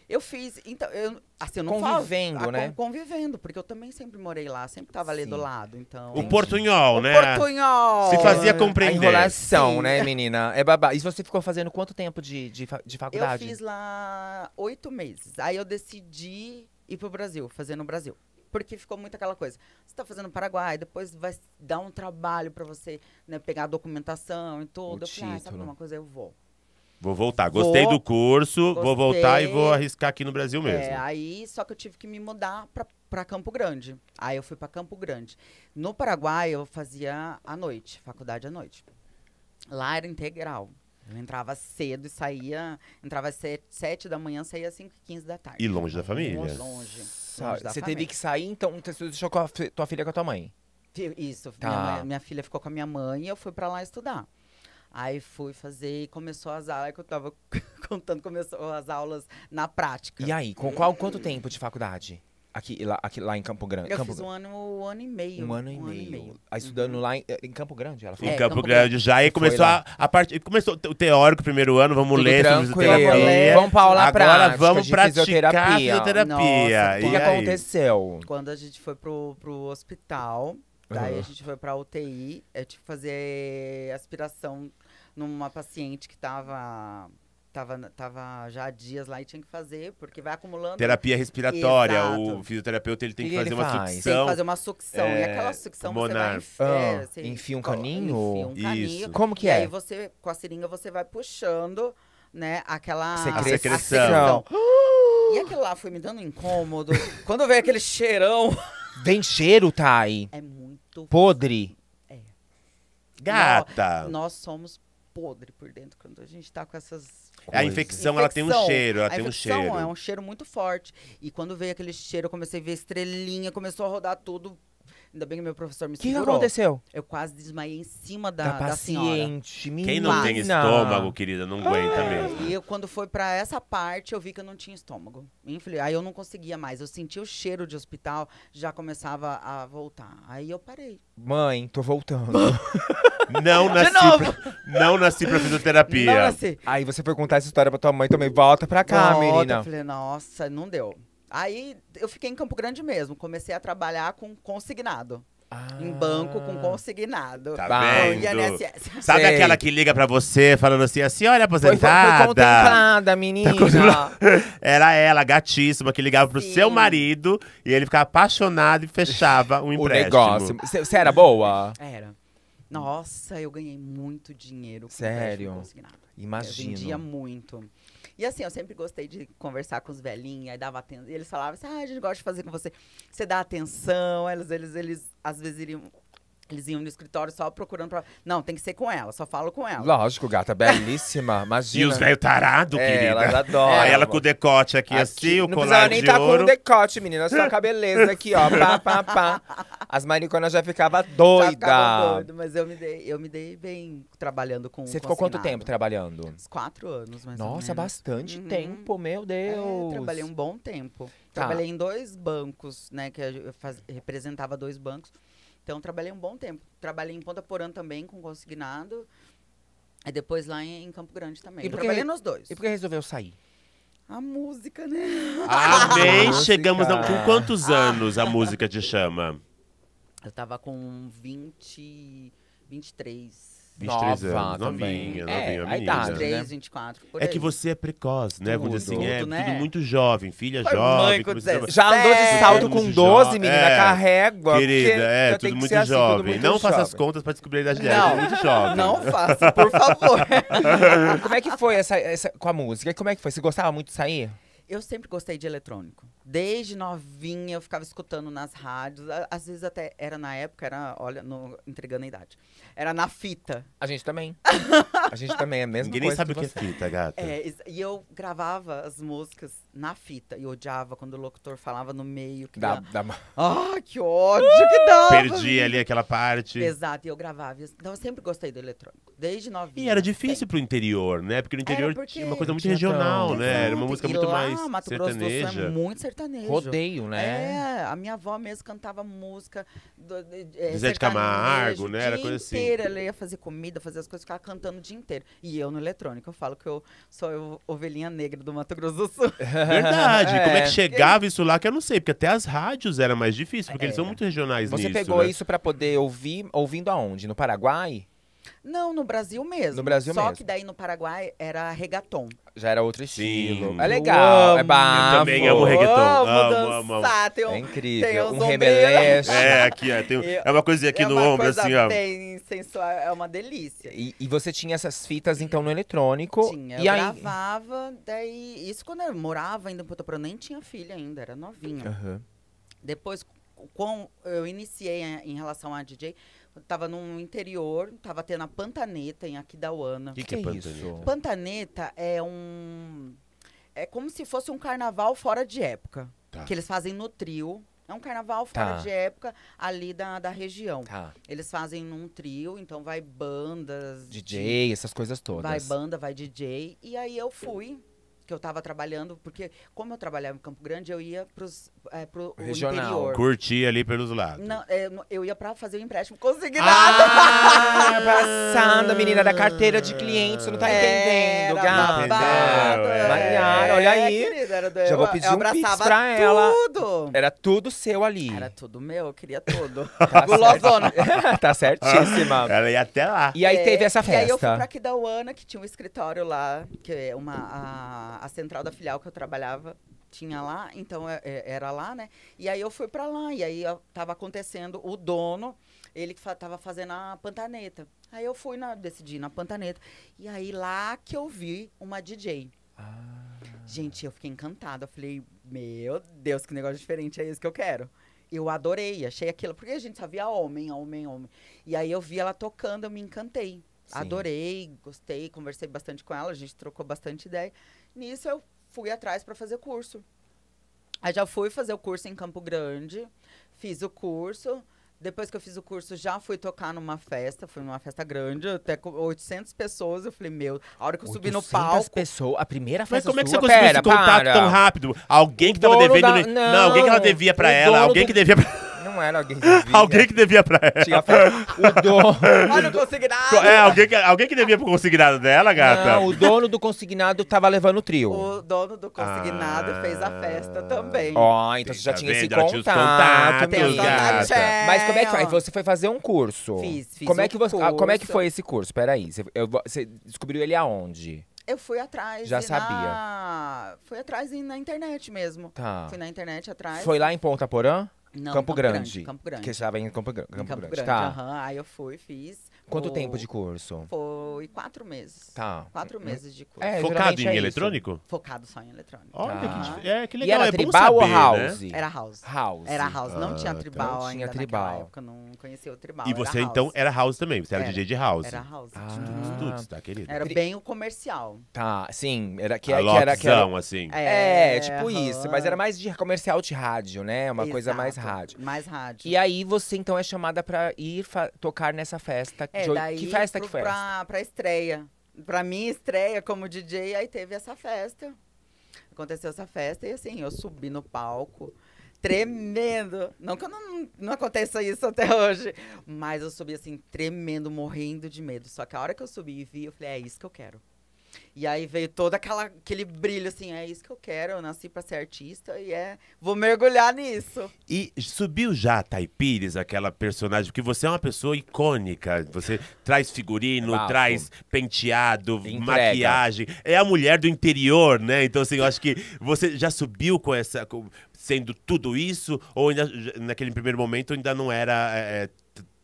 Eu fiz, então, eu, assim, eu não Convivendo, falo, né? Convivendo, porque eu também sempre morei lá, sempre tava ali Sim. do lado, então... O portunhol, né? O portunhol! Se fazia compreender. A enrolação, Sim. né, menina? É babá. E você ficou fazendo quanto tempo de, de, de faculdade? Eu fiz lá oito meses. Aí eu decidi ir pro Brasil, fazer no Brasil. Porque ficou muito aquela coisa. Você tá fazendo no Paraguai, depois vai dar um trabalho para você né, pegar a documentação e tudo. O eu falei, ah, sabe uma coisa? Eu vou. Vou voltar. Gostei vou, do curso, gostei. vou voltar e vou arriscar aqui no Brasil é, mesmo. É, aí só que eu tive que me mudar para Campo Grande. Aí eu fui para Campo Grande. No Paraguai eu fazia à noite, faculdade à noite. Lá era integral. Eu entrava cedo e saía. Entrava às 7 da manhã, saía às 5 e 15 da tarde. E longe da família? Longe. longe, longe da Você família. teve que sair, então você deixou com a tua filha com a tua mãe? Isso, tá. minha, minha filha ficou com a minha mãe e eu fui para lá estudar. Aí fui fazer e começou as aulas é que eu tava contando, começou as aulas na prática. E aí, com qual quanto tempo de faculdade? Aqui lá, aqui, lá em Campo Grande. Eu Campo... fiz um ano, um ano e meio. Um ano e, um meio. meio. Aí estudando uhum. lá em, é, em, Campo Grande, ela É, em Campo, Campo Grande, Grande, já. E começou a, a parte. Começou o teórico primeiro ano, vamos Tudo ler sobre fisioterapia. Vamos pra aula Agora prática, vamos praticar fisioterapia. fisioterapia. Nossa, o que aconteceu? Quando a gente foi pro, pro hospital, daí uhum. a gente foi pra UTI, é tipo fazer aspiração numa paciente que estava tava, tava já há dias lá e tinha que fazer, porque vai acumulando. Terapia respiratória. Exato. O fisioterapeuta ele tem e que fazer uma faz. sucção. Tem que fazer uma sucção. É... E aquela sucção Monar. você vai. Ah, você enfia um caninho? Enfia um Isso. Caninho, Como que é? E aí você, com a seringa, você vai puxando, né, aquela secreção. A secreção. E aquilo lá foi me dando um incômodo. Quando veio aquele cheirão. Vem cheiro, Thay. É muito. Podre. É. Gata. Nós, nós somos podre por dentro quando a gente está com essas. A infecção, infecção, ela tem um cheiro, ela a tem um é cheiro. É um cheiro muito forte. E quando veio aquele cheiro, eu comecei a ver estrelinha, começou a rodar tudo Ainda bem que meu professor me O que, aconteceu? Eu quase desmaiei em cima da, da, da senhora. paciente, Quem não tem estômago, querida, não aguenta ah. mesmo. E eu, quando foi pra essa parte, eu vi que eu não tinha estômago. Aí eu não conseguia mais. Eu sentia o cheiro de hospital, já começava a voltar. Aí eu parei. Mãe, tô voltando. Não nasci, pra, não nasci pra fisioterapia. Não, Aí você foi contar essa história pra tua mãe também. Volta pra cá, volta, menina. Eu falei, nossa, não deu. Aí eu fiquei em Campo Grande mesmo, comecei a trabalhar com consignado. Ah, em banco com consignado. Tá vendo? Sabe Sei. aquela que liga pra você falando assim, assim olha aposentada? Foi, foi contemplada, tá menina. Tá contemplada. Era ela, gatíssima, que ligava pro Sim. seu marido e ele ficava apaixonado e fechava um o empréstimo. O negócio. Você era boa? Era. Nossa, eu ganhei muito dinheiro com Sério? consignado. Sério? Imagina. vendia muito. E assim, eu sempre gostei de conversar com os velhinhos, aí dava atenção. E eles falavam assim, ah, a gente gosta de fazer com você. Você dá atenção, eles, eles, eles às vezes iriam eles iam no escritório só procurando pra... Não, tem que ser com ela, só falo com ela. Lógico, gata, belíssima, imagina. E os velho tarado, é, querida. Ela adora. Aí ela com o decote aqui, aqui assim, o colar de nem tá com o decote, menina, só com a beleza aqui, ó, pá, pá, pá. As mariconas já ficavam doidas. Já ficava doido, mas eu me, dei, eu me dei bem trabalhando com Você ficou quanto tempo trabalhando? Uns quatro anos, mais Nossa, ou menos. bastante uhum. tempo, meu é, Deus. É, trabalhei um bom tempo. Tá. Trabalhei em dois bancos, né, que eu faz... representava dois bancos. Então, trabalhei um bom tempo. Trabalhei em Ponta Porã também, com consignado. E depois lá em, em Campo Grande também. E porque, trabalhei nos dois. E por que resolveu sair? A música, né? Amém! Chegamos. Não, com quantos anos a música te chama? Eu tava com 20. 23. 23 Nova anos, também. novinha, É, novinha, a menina. idade, 23, 24, por É aí. que você é precoce, né? Vamos assim, é tudo né? muito jovem, filha Ai, jovem. mãe, com começando Já andou de é salto com 12, menina, É. carrega. Querida, é, tudo muito ser assim, tudo jovem. muito não faça as contas pra descobrir a idade dela. Não. é muito jovem. Não faça, por favor. Como é que foi essa, essa- com a música? Como é que foi? Você gostava muito de sair? Eu sempre gostei de eletrônico. Desde novinha eu ficava escutando nas rádios, às vezes até era na época, era, olha, no, entregando a idade. Era na fita. A gente também. a gente também é mesmo. Ninguém coisa. sabe o que é fita, gata. É, e eu gravava as músicas na fita. E odiava quando o locutor falava no meio. Que dá, dá... Ah, que ódio que dá! Perdi ali aquela parte. Exato, e eu gravava. Então eu sempre gostei do eletrônico, desde novinha. E era difícil sempre. pro interior, né? Porque no interior porque tinha uma coisa muito regional, tão... né? Era uma música e muito lá, mais Mato sertaneja. Grosso do Sul é muito sertanejo. Rodeio, né? É, a minha avó mesmo cantava música. Do, é, eh, Zé de Camargo, né? Era coisa assim. Inteiro, ela ia fazer comida, fazer as coisas, ficava cantando o dia inteiro. E eu no eletrônico. Eu falo que eu sou ovelhinha negra do Mato Grosso do Sul. É verdade. É. Como é que chegava isso lá, que eu não sei, porque até as rádios era mais difícil, porque eles são é. muito regionais Você nisso, pegou né? isso para poder ouvir, ouvindo aonde? No Paraguai? Não, no Brasil mesmo. No Brasil Só mesmo. que daí no Paraguai era reggaeton. Já era outro estilo. Sim. É legal, é amo, é bafo. Eu também amo reggaeton. Amo, amo, amo. dançar. Tem um, é incrível, tem um remeleche. É, aqui, é, tem, é uma coisinha aqui é no ombro, assim, ó. Tem sensual, é uma delícia. E, e, você tinha essas fitas, então, no eletrônico. Tinha, e eu aí... gravava, daí... Isso quando eu morava ainda em Porto Pro, nem tinha filha ainda, era novinha. Uhum. Depois, com, eu iniciei em relação a DJ Tava no interior, tava tendo a Pantaneta em Aquidauana. O que, que, é, é Pantaneta? Isso? Pantaneta é um. É como se fosse um carnaval fora de época. Tá. Que eles fazem no trio. É um carnaval tá. fora tá. de época ali da, da região. Tá. Eles fazem num trio, então vai bandas. DJ, de... essas coisas todas. Vai banda, vai DJ. E aí eu fui, que eu tava trabalhando, porque como eu trabalhava em Campo Grande, eu ia pros é, pro Regional. interior. Curtir ali pelos lados. Não, é, eu ia pra fazer o empréstimo consignado. Ah, tá passando, menina da carteira de clientes, você não tá é, entendendo, gata. É. Mariara, olha é, aí. Querida, Já vou pedir um pix pra ela. Tudo. Era tudo seu ali. Era tudo meu, eu queria tudo. tá Gulosona. tá certíssima. Ela ia até lá. E aí é, teve essa festa. E aí eu fui pra Kidauana, que tinha um escritório lá, que é uma, a, a central da filial que eu trabalhava tinha lá, então é, é, era lá, né? E aí eu fui para lá, e aí tava acontecendo o dono, ele fa tava fazendo a pantaneta. Aí eu fui, na, decidi na pantaneta. E aí lá que eu vi uma DJ. Ah. Gente, eu fiquei encantada. Eu falei, meu Deus, que negócio diferente é esse que eu quero. Eu adorei, achei aquilo. Porque a gente só via homem, homem, homem. E aí eu vi ela tocando, eu me encantei. Sim. Adorei, gostei, conversei bastante com ela, a gente trocou bastante ideia. Nisso eu fui atrás para fazer curso. Aí já fui fazer o curso em Campo Grande, fiz o curso. Depois que eu fiz o curso, já fui tocar numa festa, foi numa festa grande, até com 800 pessoas. Eu falei, meu, a hora que eu subi no palco. pessoas, a primeira Mas festa como é que você conseguiu esse contato para. tão rápido? Alguém que tava devendo. da- Não, alguém que ela devia pra ela, alguém do- que devia pra. Não era alguém que devia. alguém que devia pra ela. Tinha pra... O dono. Olha o consignado! É, alguém que, alguém que devia pro consignado dela, gata. Não, o dono do consignado tava levando o trio. O dono do consignado ah, fez a festa também. Ó, então você já tá tinha vendo? esse já contato. Tinha contatos, gata. Mas como é que foi? Você foi fazer um curso. Fiz, fiz como é que você, curso. Ah, como é que foi esse curso? Peraí, você, eu, você descobriu ele aonde? Eu fui atrás. Já sabia. Na... Fui atrás na internet mesmo. Tá. Fui na internet atrás. Foi lá em Ponta Porã? Não, Campo, Campo Grande, Grande. Campo Grande. Que estava em Campo, Campo Grande. Grande. Tá. Aham, aí eu fui, fiz. Quanto tempo de curso? Foi quatro meses. Tá. Quatro meses de curso. É, Focado em é eletrônico? Focado só em eletrônico. Olha tá. que, é, que legal. E era é tribal ou né? house? Né? Era house. House. Era house. Não tinha ah, tá. tribal não ainda tinha tribal. época. Não conhecia o tribal. E você era então era house também? Você era, era DJ de house? Era house. Ah. tudo, tá, querido? Era bem o comercial. Tá, sim. Era que, a que, era, que era assim. É, é tipo isso. Mas era mais de comercial de rádio, né? Uma Exato. coisa mais rádio. Mais rádio. E aí você então é chamada pra ir tocar nessa festa é, daí que festa pro, que foi pra, Pra estreia. Pra minha estreia como DJ, aí teve essa festa. Aconteceu essa festa e assim, eu subi no palco tremendo. Não que eu não, não aconteça isso até hoje, mas eu subi assim, tremendo, morrendo de medo. Só que a hora que eu subi e vi, eu falei, é isso que eu quero. E aí veio todo aquela, aquele brilho, assim, é isso que eu quero, eu nasci pra ser artista e é. Vou mergulhar nisso. E subiu já a Taipires aquela personagem, porque você é uma pessoa icônica. Você traz figurino, é traz penteado, Entrega. maquiagem. É a mulher do interior, né? Então, assim, eu acho que você já subiu com essa. Com, sendo tudo isso, ou ainda, naquele primeiro momento ainda não era. É, é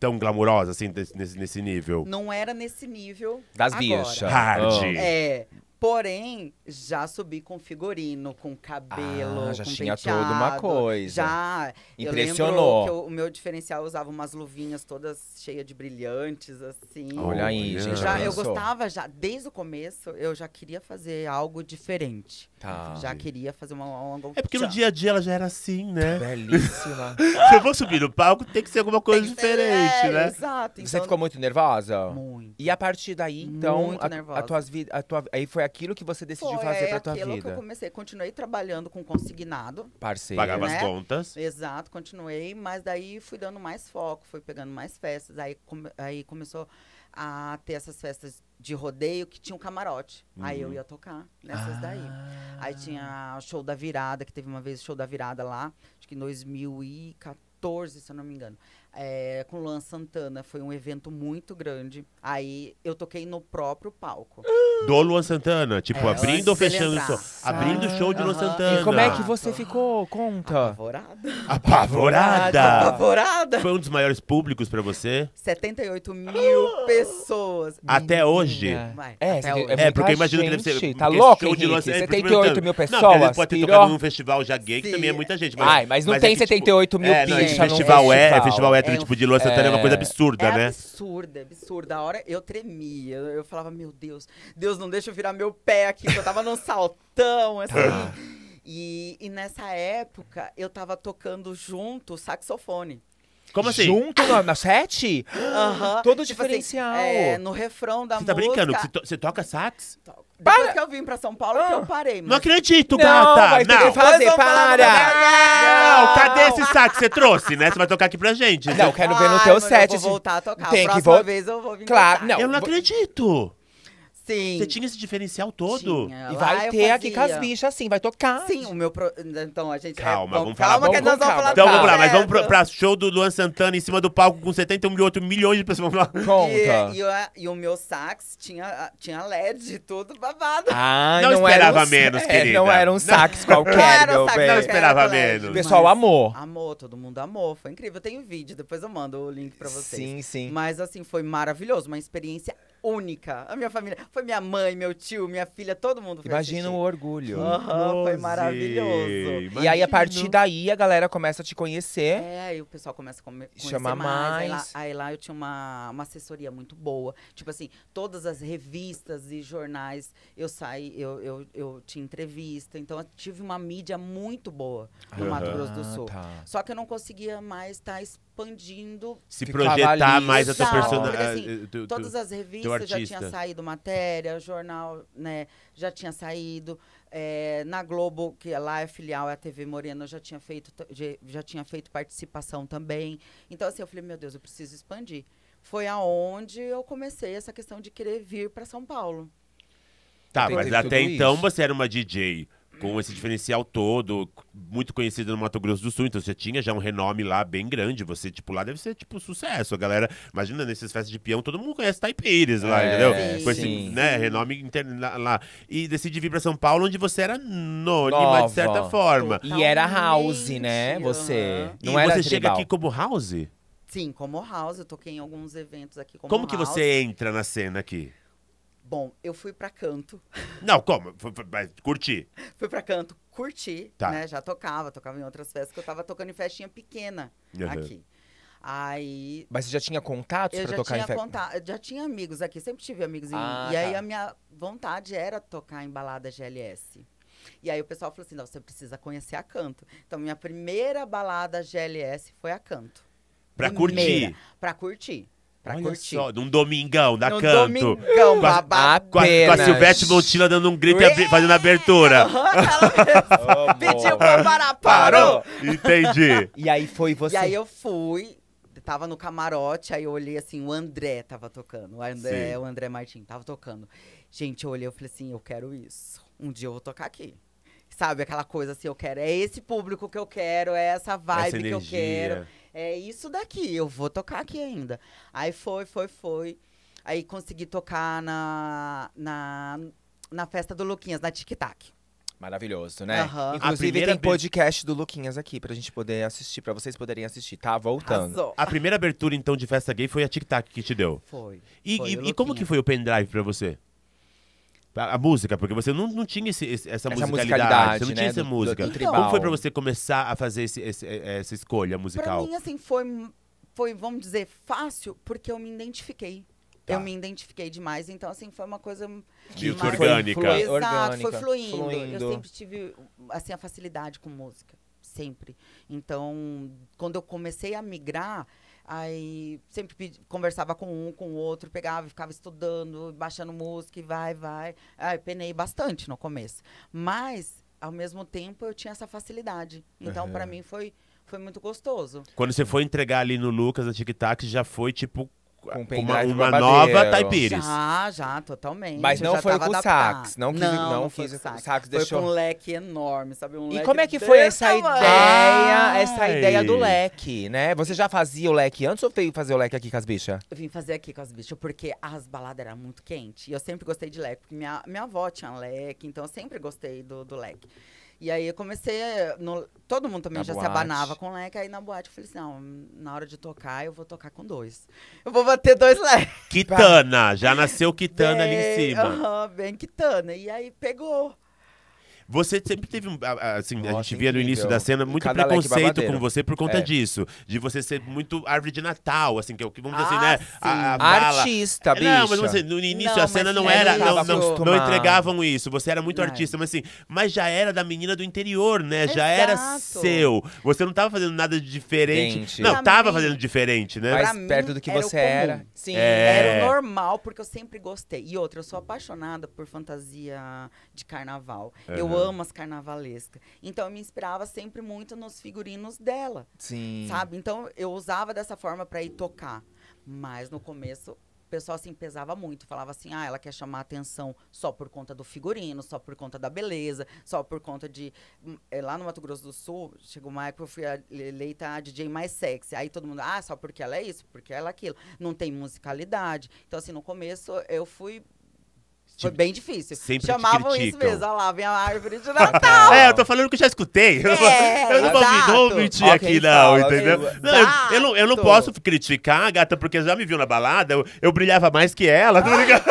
tão glamurosa assim, nesse, nesse nível. Não era nesse nível. Das bichas. Hard. É, Porém, já subi com figurino, com cabelo, ah, já com tinha penteado, toda uma coisa. Já. Impressionou. Eu eu, o meu diferencial eu usava umas luvinhas todas cheias de brilhantes, assim. Olha aí, gente. Já, eu gostava já, desde o começo, eu já queria fazer algo diferente. Tá. Já queria fazer uma, uma É porque no dia a dia ela já era assim, né? Belíssima. Se eu vou subir no palco, tem que ser alguma coisa diferente, é, né? Exato. Então... Você ficou muito nervosa? Muito. E a partir daí, então, muito a, nervosa. A, tuas, a tua, aí foi a aquilo que você decidiu Foi, fazer para é pra tua vida. Foi que eu comecei. Continuei trabalhando com consignado. Parceiro. Pagava né? as contas. Exato, continuei. Mas daí fui dando mais foco, fui pegando mais festas. Aí, come, aí começou a ter essas festas de rodeio que tinha um camarote. Uhum. Aí eu uhum. ia tocar nessas ah. daí. Aí ah. tinha o show da virada, que teve uma vez o show da virada lá, acho que em 2014, se eu não me engano é, com Luan Santana. Foi um evento muito grande. Aí eu toquei no próprio palco. Do Luan Santana? Tipo, é, abrindo ou fechando o show? Abrindo o show de uhum. Luan Santana. E como é que você ficou? Conta. Apavorada. Apavorada. Apavorada. Foi um dos maiores públicos pra você? 78 mil pessoas. Até é, hoje? É, Até hoje. é, porque eu imagino que deve ser. Tá louco, show de Luan 78 é mil pessoas. Não, pode ter tocado num festival já gay, que Sim. também é muita gente. Mas, Ai, mas não mas tem é que, 78 tipo, mil é, Festival é, festival é metros, é, tipo, de Luan Santana é uma coisa absurda, é né? Absurda, é absurda. A hora eu tremia. Eu, eu, falava, meu Deus, Deus, não deixa eu virar meu pé aqui, que eu tava num saltão, assim. Tá. e, e nessa época eu tava tocando junto saxofone. Como assim? Junto na, na Aham. Todo tipo assim, diferencial. Assim, é, no refrão da música. Você tá brincando? Você, to, você toca sax? Toco. Depois para. que eu vim pra São Paulo, ah. que eu ah. parei. Mas... Não acredito, não, gata! Vai não, que fazer, não, para! Não, cadê esse saco que você trouxe, né? Você vai tocar aqui pra gente. Não, quero ver no Ai, teu set. Eu vou voltar a tocar. Tem próxima que vo... vez eu vou vir Claro, não. Eu não acredito. Sim. Você tinha esse diferencial todo. Tinha. E vai Lá ter aqui com as bichas, assim, vai tocar. Sim, o meu. pro- Então, a gente. É calma, vamos falar- Calma, que nós vamos falar calma. Então vamos lá, mas vamos pro, pra show do Luan Santana em cima do palco com 78 milhões de pessoas. Vamos lá. Conta. E, e e o meu sax tinha, tinha LED, tudo babado. Ah, Não esperava era um- menos, é, querida. Não era um sax qualquer, Não era um meu sax, não, esperava era O menos. pessoal Mas- amou. Amor, todo mundo amou. Foi incrível. Tem um vídeo, depois eu mando o link pra vocês. Sim, sim. Mas assim, foi maravilhoso, uma experiência única. A minha família. Foi minha mãe, meu tio, minha filha, todo mundo foi Imagina assistir. o orgulho. Uhum, foi maravilhoso. Imagino. E aí, a partir daí, a galera começa a te conhecer. É, aí o pessoal começa a conhecer Chamar mais. mais. Aí, lá, aí, lá, eu tinha uma, uma assessoria muito boa. Tipo assim, todas as revistas e jornais, eu saí, eu, eu, eu tinha entrevista. Então, eu tive uma mídia muito boa no uhum. Mato Grosso do Sul. Ah, tá. Só que eu não conseguia mais estar expandindo. Se projetar mais a tua personalidade. Assim, eh, todas as revistas já tinha saído matéria, jornal, né, já tinha saído. É, na Globo, que é lá é filial, é a TV Morena, já tinha feito, já tinha feito participação também. Então, assim, eu falei, meu Deus, eu preciso expandir. Foi aonde eu comecei essa questão de querer vir para São Paulo. Tá, mas até então isso. você era uma DJ com esse diferencial todo, muito conhecido no Mato Grosso do Sul, então você tinha já um renome lá bem grande, você, tipo, lá deve ser, tipo, sucesso, a galera, imagina, nessas festas de peão, todo mundo conhece Taipeiras lá, é, entendeu? Sim, com esse, né, renome inter lá, e decidi vir pra São Paulo, onde você era anônima, de certa forma. Totalmente. E era house, né, você, uhum. não e era você tribal. chega aqui como house? Sim, como house, eu toquei em alguns eventos aqui como Como house. que você entra na cena aqui? Bom, eu fui para canto. Não, como? Foi, foi, curti. fui para canto, curti, tá. né? Já tocava, tocava em outras festas, que eu tava tocando em festinha pequena uhum. aqui. Aí. Mas você já tinha contatos para tocar tinha em festa já tinha amigos aqui, sempre tive amigos em. Ah, e tá. aí a minha vontade era tocar em balada GLS. E aí o pessoal falou assim: não, você precisa conhecer a canto. Então, minha primeira balada GLS foi a canto. Pra primeira, curtir. Pra curtir. Pra Olha curtir. Só, num domingão da um canto. Domingão, com a, Com a, com a Silvestre Montina dando um grito e fazendo abertura. pediu pra parar, parou. Entendi. E aí foi você. E aí eu fui, tava no camarote, aí eu olhei assim, o André tava tocando. O André, o André Martins tava tocando. Gente, eu olhei, eu falei assim, eu quero isso. Um dia eu vou tocar aqui. Sabe, aquela coisa assim, eu quero. É esse público que eu quero, é essa vibe essa que eu quero é isso daqui, eu vou tocar aqui ainda. Aí foi, foi, foi. Aí consegui tocar na, na, na festa do Luquinhas, na Tic Tac. Maravilhoso, né? Uhum. Inclusive, tem podcast do Luquinhas aqui pra gente poder assistir, pra vocês poderem assistir, tá? Voltando. Arrasou. A primeira abertura, então, de festa gay foi a Tic Tac que te deu. Foi. E, foi e, e como que foi o pendrive pra você? A, música, porque você não, não tinha esse, esse, essa, essa, musicalidade, musicalidade Você não né? tinha essa do, música. Do, do Como foi pra você começar a fazer esse, esse, é, é, essa escolha musical? Pra mim, assim, foi, foi, vamos dizer, fácil, porque eu me identifiquei. Tá. Eu me identifiquei demais, então assim, foi uma coisa de mais... orgânica. Foi, Exato, orgânica. foi fluindo. fluindo. Eu sempre tive assim a facilidade com música, sempre. Então, quando eu comecei a migrar, Aí sempre pedi, conversava com um, com o outro, pegava e ficava estudando, baixando música e vai, vai. Aí penei bastante no começo. Mas, ao mesmo tempo, eu tinha essa facilidade. Então, uhum. para mim, foi, foi muito gostoso. Quando você foi entregar ali no Lucas, a Tic Tac, já foi tipo com uma, uma nova Taipires. Já, já, totalmente. Mas não foi com o sax. Não não, foi sax. sax foi com um leque enorme, sabe? Um e leque como é que foi essa tamanho? ideia, Ai. essa ideia do leque, né? Você já fazia o leque antes ou veio fazer o leque aqui com as bichas? Eu vim fazer aqui com as bichas, porque as baladas eram muito quentes E eu sempre gostei de leque, porque minha, minha avó tinha leque, então eu sempre gostei do, do leque. E aí eu comecei. No, todo mundo também na já boate. se abanava com leque. Aí na boate eu falei assim: não, na hora de tocar, eu vou tocar com dois. Eu vou bater dois leques. Quitana! já nasceu Quitana bem, ali em cima. Aham, uh -huh, bem Quitana. E aí pegou. Você sempre teve Assim, Nossa, a gente via no início da cena muito Cada preconceito com você por conta é. disso. De você ser muito árvore de Natal, assim, que é o que vamos dizer, assim, né? ah, né? A, a artista, é, Não, mas você, no início não, a cena não era. Não, não, não, entregavam isso. Você era muito artista, mas assim, mas já era da menina do interior, né? Exato. Já era seu. Você não tava fazendo nada de diferente. Gente. Não, pra tava mim, fazendo diferente, né? Mais perto do que era você era. Sim, é. era o normal, porque eu sempre gostei. E outra, eu sou apaixonada por fantasia de carnaval. Uhum. Eu eu é. amo as carnavalescas. Então eu me inspirava sempre muito nos figurinos dela. Sim. Sabe? Então eu usava dessa forma para ir tocar. Mas no começo o pessoal assim pesava muito, falava assim: "Ah, ela quer chamar atenção só por conta do figurino, só por conta da beleza, só por conta de hum, eh, lá no Mato Grosso do Sul, chegou uma época eu fui eleita a DJ mais sexy. Aí todo mundo: "Ah, só porque ela é isso, porque ela é aquilo. Não tem musicalidade". Então assim, no começo eu fui foi tipo, bem difícil. Sempre Chamavam isso mesmo. Olha ah, lá, vem a árvore de Natal. é, eu tô falando que eu já escutei. É, eu não vou mentir okay, aqui, não, entendeu? Não, eu, eu, não, eu não posso criticar a gata, porque já me viu na balada, eu, eu brilhava mais que ela, tá ligado?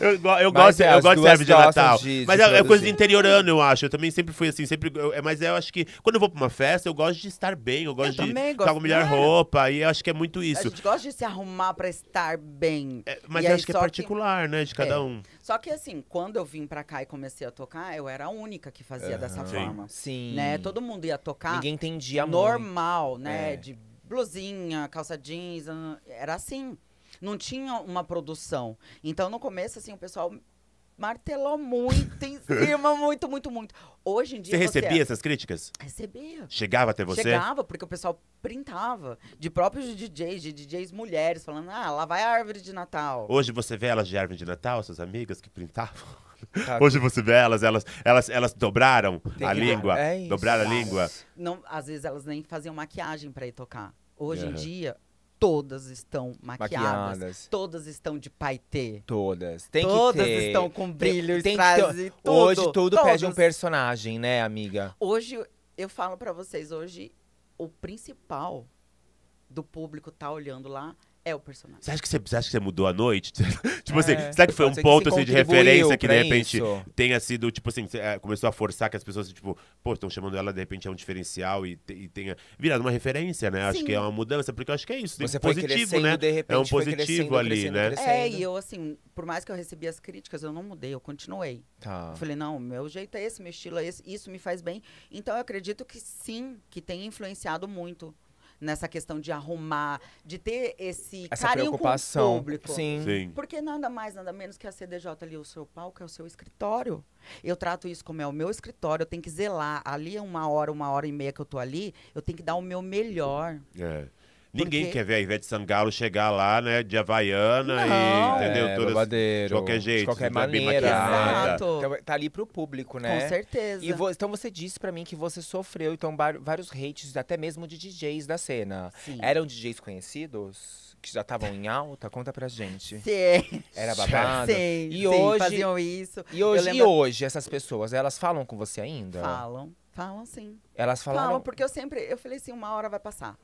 Eu, eu gosto, é, eu gosto de árvore de Natal. De, de mas é, é, coisa de interiorano, eu acho. Eu também sempre fui assim, sempre. Eu, é, mas eu acho que quando eu vou pra uma festa, eu gosto de estar bem, eu gosto eu de estar tá com melhor roupa. E eu acho que é muito isso. A gente gosta de se arrumar pra estar bem. É, mas eu acho que é particular, que... né? De cada é. um. Só que assim, quando eu vim pra cá e comecei a tocar, eu era a única que fazia uhum. dessa forma. Sim. Né? Todo mundo ia tocar. Ninguém entendia normal, muito. né? É. De blusinha, calça jeans. Era assim não tinha uma produção. Então, no começo, assim, o pessoal martelou muito em cima, muito, muito, muito. Hoje em dia. Você, você recebia é essas críticas? Recebia. Chegava até você? Chegava, porque o pessoal printava. De próprios DJs, de DJs mulheres, falando: ah, lá vai a árvore de Natal. Hoje você vê elas de árvore de Natal, suas amigas que printavam? Tá. Hoje você vê elas, elas, elas, elas dobraram Tem a língua. É isso. Dobraram a língua. Não, às vezes elas nem faziam maquiagem para ir tocar. Hoje uhum. em dia, todas estão maquiadas, maquiadas, todas estão de paetê. Todas. Tem todas que ter. estão com brilho, tem, tem tudo. Hoje tudo todas. pede um personagem, né, amiga? Hoje, eu falo para vocês, hoje o principal do público tá olhando lá é o personagem. Você acha que você, você, acha que você mudou a noite? tipo assim, é, assim, será que foi um ponto assim, de referência que de repente isso. tenha sido, tipo assim, é, começou a forçar que as pessoas, tipo, pô, estão chamando ela, de repente é um diferencial e, e tenha virado uma referência, né? Sim. Acho que é uma mudança, porque eu acho que é isso. Você né? positivo, né? De repente, é um positivo crescendo, ali, crescendo, né? Crescendo. É, e eu, assim, por mais que eu recebi as críticas, eu não mudei, eu continuei. Tá. Eu falei, não, meu jeito é esse, meu estilo é esse, isso me faz bem. Então eu acredito que sim, que tem influenciado muito nessa questão de arrumar, de ter esse Essa carinho preocupação. com o público. Sim. Sim. Porque nada mais, nada menos que a CDJ ali, o seu palco é o seu escritório. Eu trato isso como é o meu escritório, eu tenho que zelar. Ali é uma hora, uma hora e meia que eu tô ali, eu tenho que dar o meu melhor. É. Ninguém quer ver a Ivete Sangalo chegar lá, né, de Havaiana não. e, entendeu? É, Todas, de qualquer jeito. De qualquer maneira. Exato. Então, tá ali pro público, né? Com certeza. Vo... então você disse pra mim que você sofreu, então, vários hates, até mesmo de DJs da cena. Sim. Eram DJs conhecidos? que já estavam em alta, conta pra gente. Sim. Era babado. Sim, e sim, hoje faziam isso. E hoje, lembro... e hoje essas pessoas, elas falam com você ainda? Falam, falam sim. Elas falaram. Falam porque eu sempre, eu falei assim, uma hora vai passar.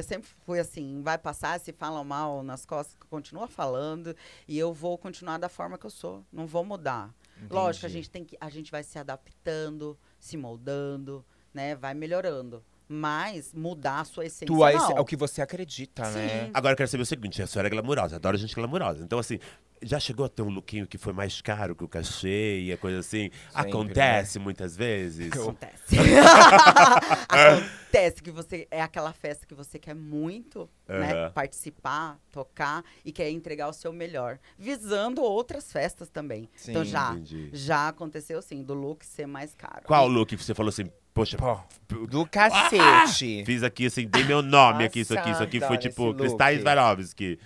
Eu sempre fui assim, vai passar, se falam mal nas costas, continua falando e eu vou continuar da forma que eu sou. Não vou mudar. Entendi. Lógico, a gente tem que, a gente vai se adaptando, se moldando, né? Vai melhorando. Mas mudar a sua essência. Tua é não. é o que você acredita, né? Sim. né? Agora eu quero saber o seguinte: a senhora é glamurosa, adoro gente glamurosa. Então, assim, já chegou a ter um lookinho que foi mais caro que o cachê e a coisa assim? Sempre, né? Acontece né? muitas vezes? Acontece. Acontece que você é aquela festa que você quer muito, né? Participar, tocar e quer entregar o seu melhor, visando outras festas também. Então sim, então já, já aconteceu sim, do look ser mais caro. Qual look você falou assim? Poxa, Pô, do ah! cacete. Ah! Fiz aqui assim, dei meu nome Nossa, aqui, isso aqui, isso aqui foi tipo Cristais Varovski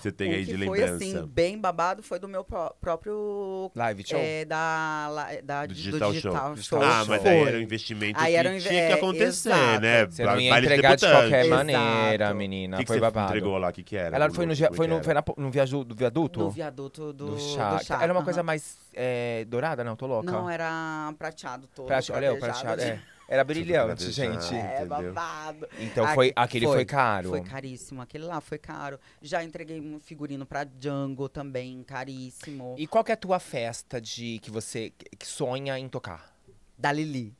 você tem o aí de lembrança? Foi assim, bem babado, foi do meu pró próprio. Live show? É, da, da, do digital, do digital show. show. Ah, mas foi. aí era um investimento aí que era um, tinha é, que acontecer, exato. né? Você não ia entregar de, qualquer maneira, menina. Que que foi babado. entregou lá, o que, que era? Ela foi no, foi no, foi no, foi na, no viaduto? Do viaduto do, viaduto do, do chá. Do chá. Era uma coisa mais é, dourada? Não, tô louca. Não, era prateado todo. olha, o prateado. É. Era brilhante, gente. É, babado. Então foi, aquele foi, caro. Foi caríssimo, aquele lá foi caro. Já entreguei um figurino pra Django também, caríssimo. E qual que é a tua festa de que você que sonha em tocar? Da Lili.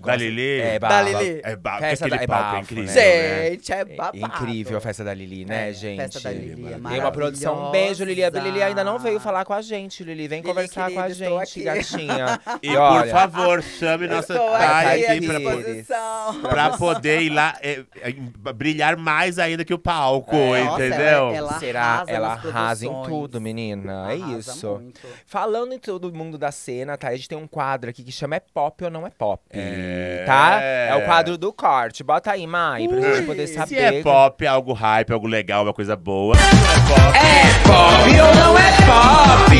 Galilei. É da Lili. É, é Festa Aquele da, é bafo, incrível, né? Gente, é, é babado. Incrível a festa da Lili, né, É, gente? festa da Lili, é Tem uma produção. Um beijo, Lili. A Lili ainda não veio falar com a gente, Lili. Vem Lili, conversar com a gente, aqui. gatinha. E por olha- favor, chame nossa Estou aqui, aqui pra, poder- pra poder ir lá é, é, brilhar mais ainda que o palco, É, nossa, entendeu? ela- ela- Será? arrasa Ela arrasa em tudo, menina. É isso. muito. Falando em todo mundo da cena, tá? A gente tem um quadro aqui que chama É Pop ou Não É Pop. É. É. Tá? É o quadro do corte. Bota aí, Mai, pra gente poder saber. Se é pop, é algo hype, é algo legal, uma coisa boa. é pop. É pop ou não é pop?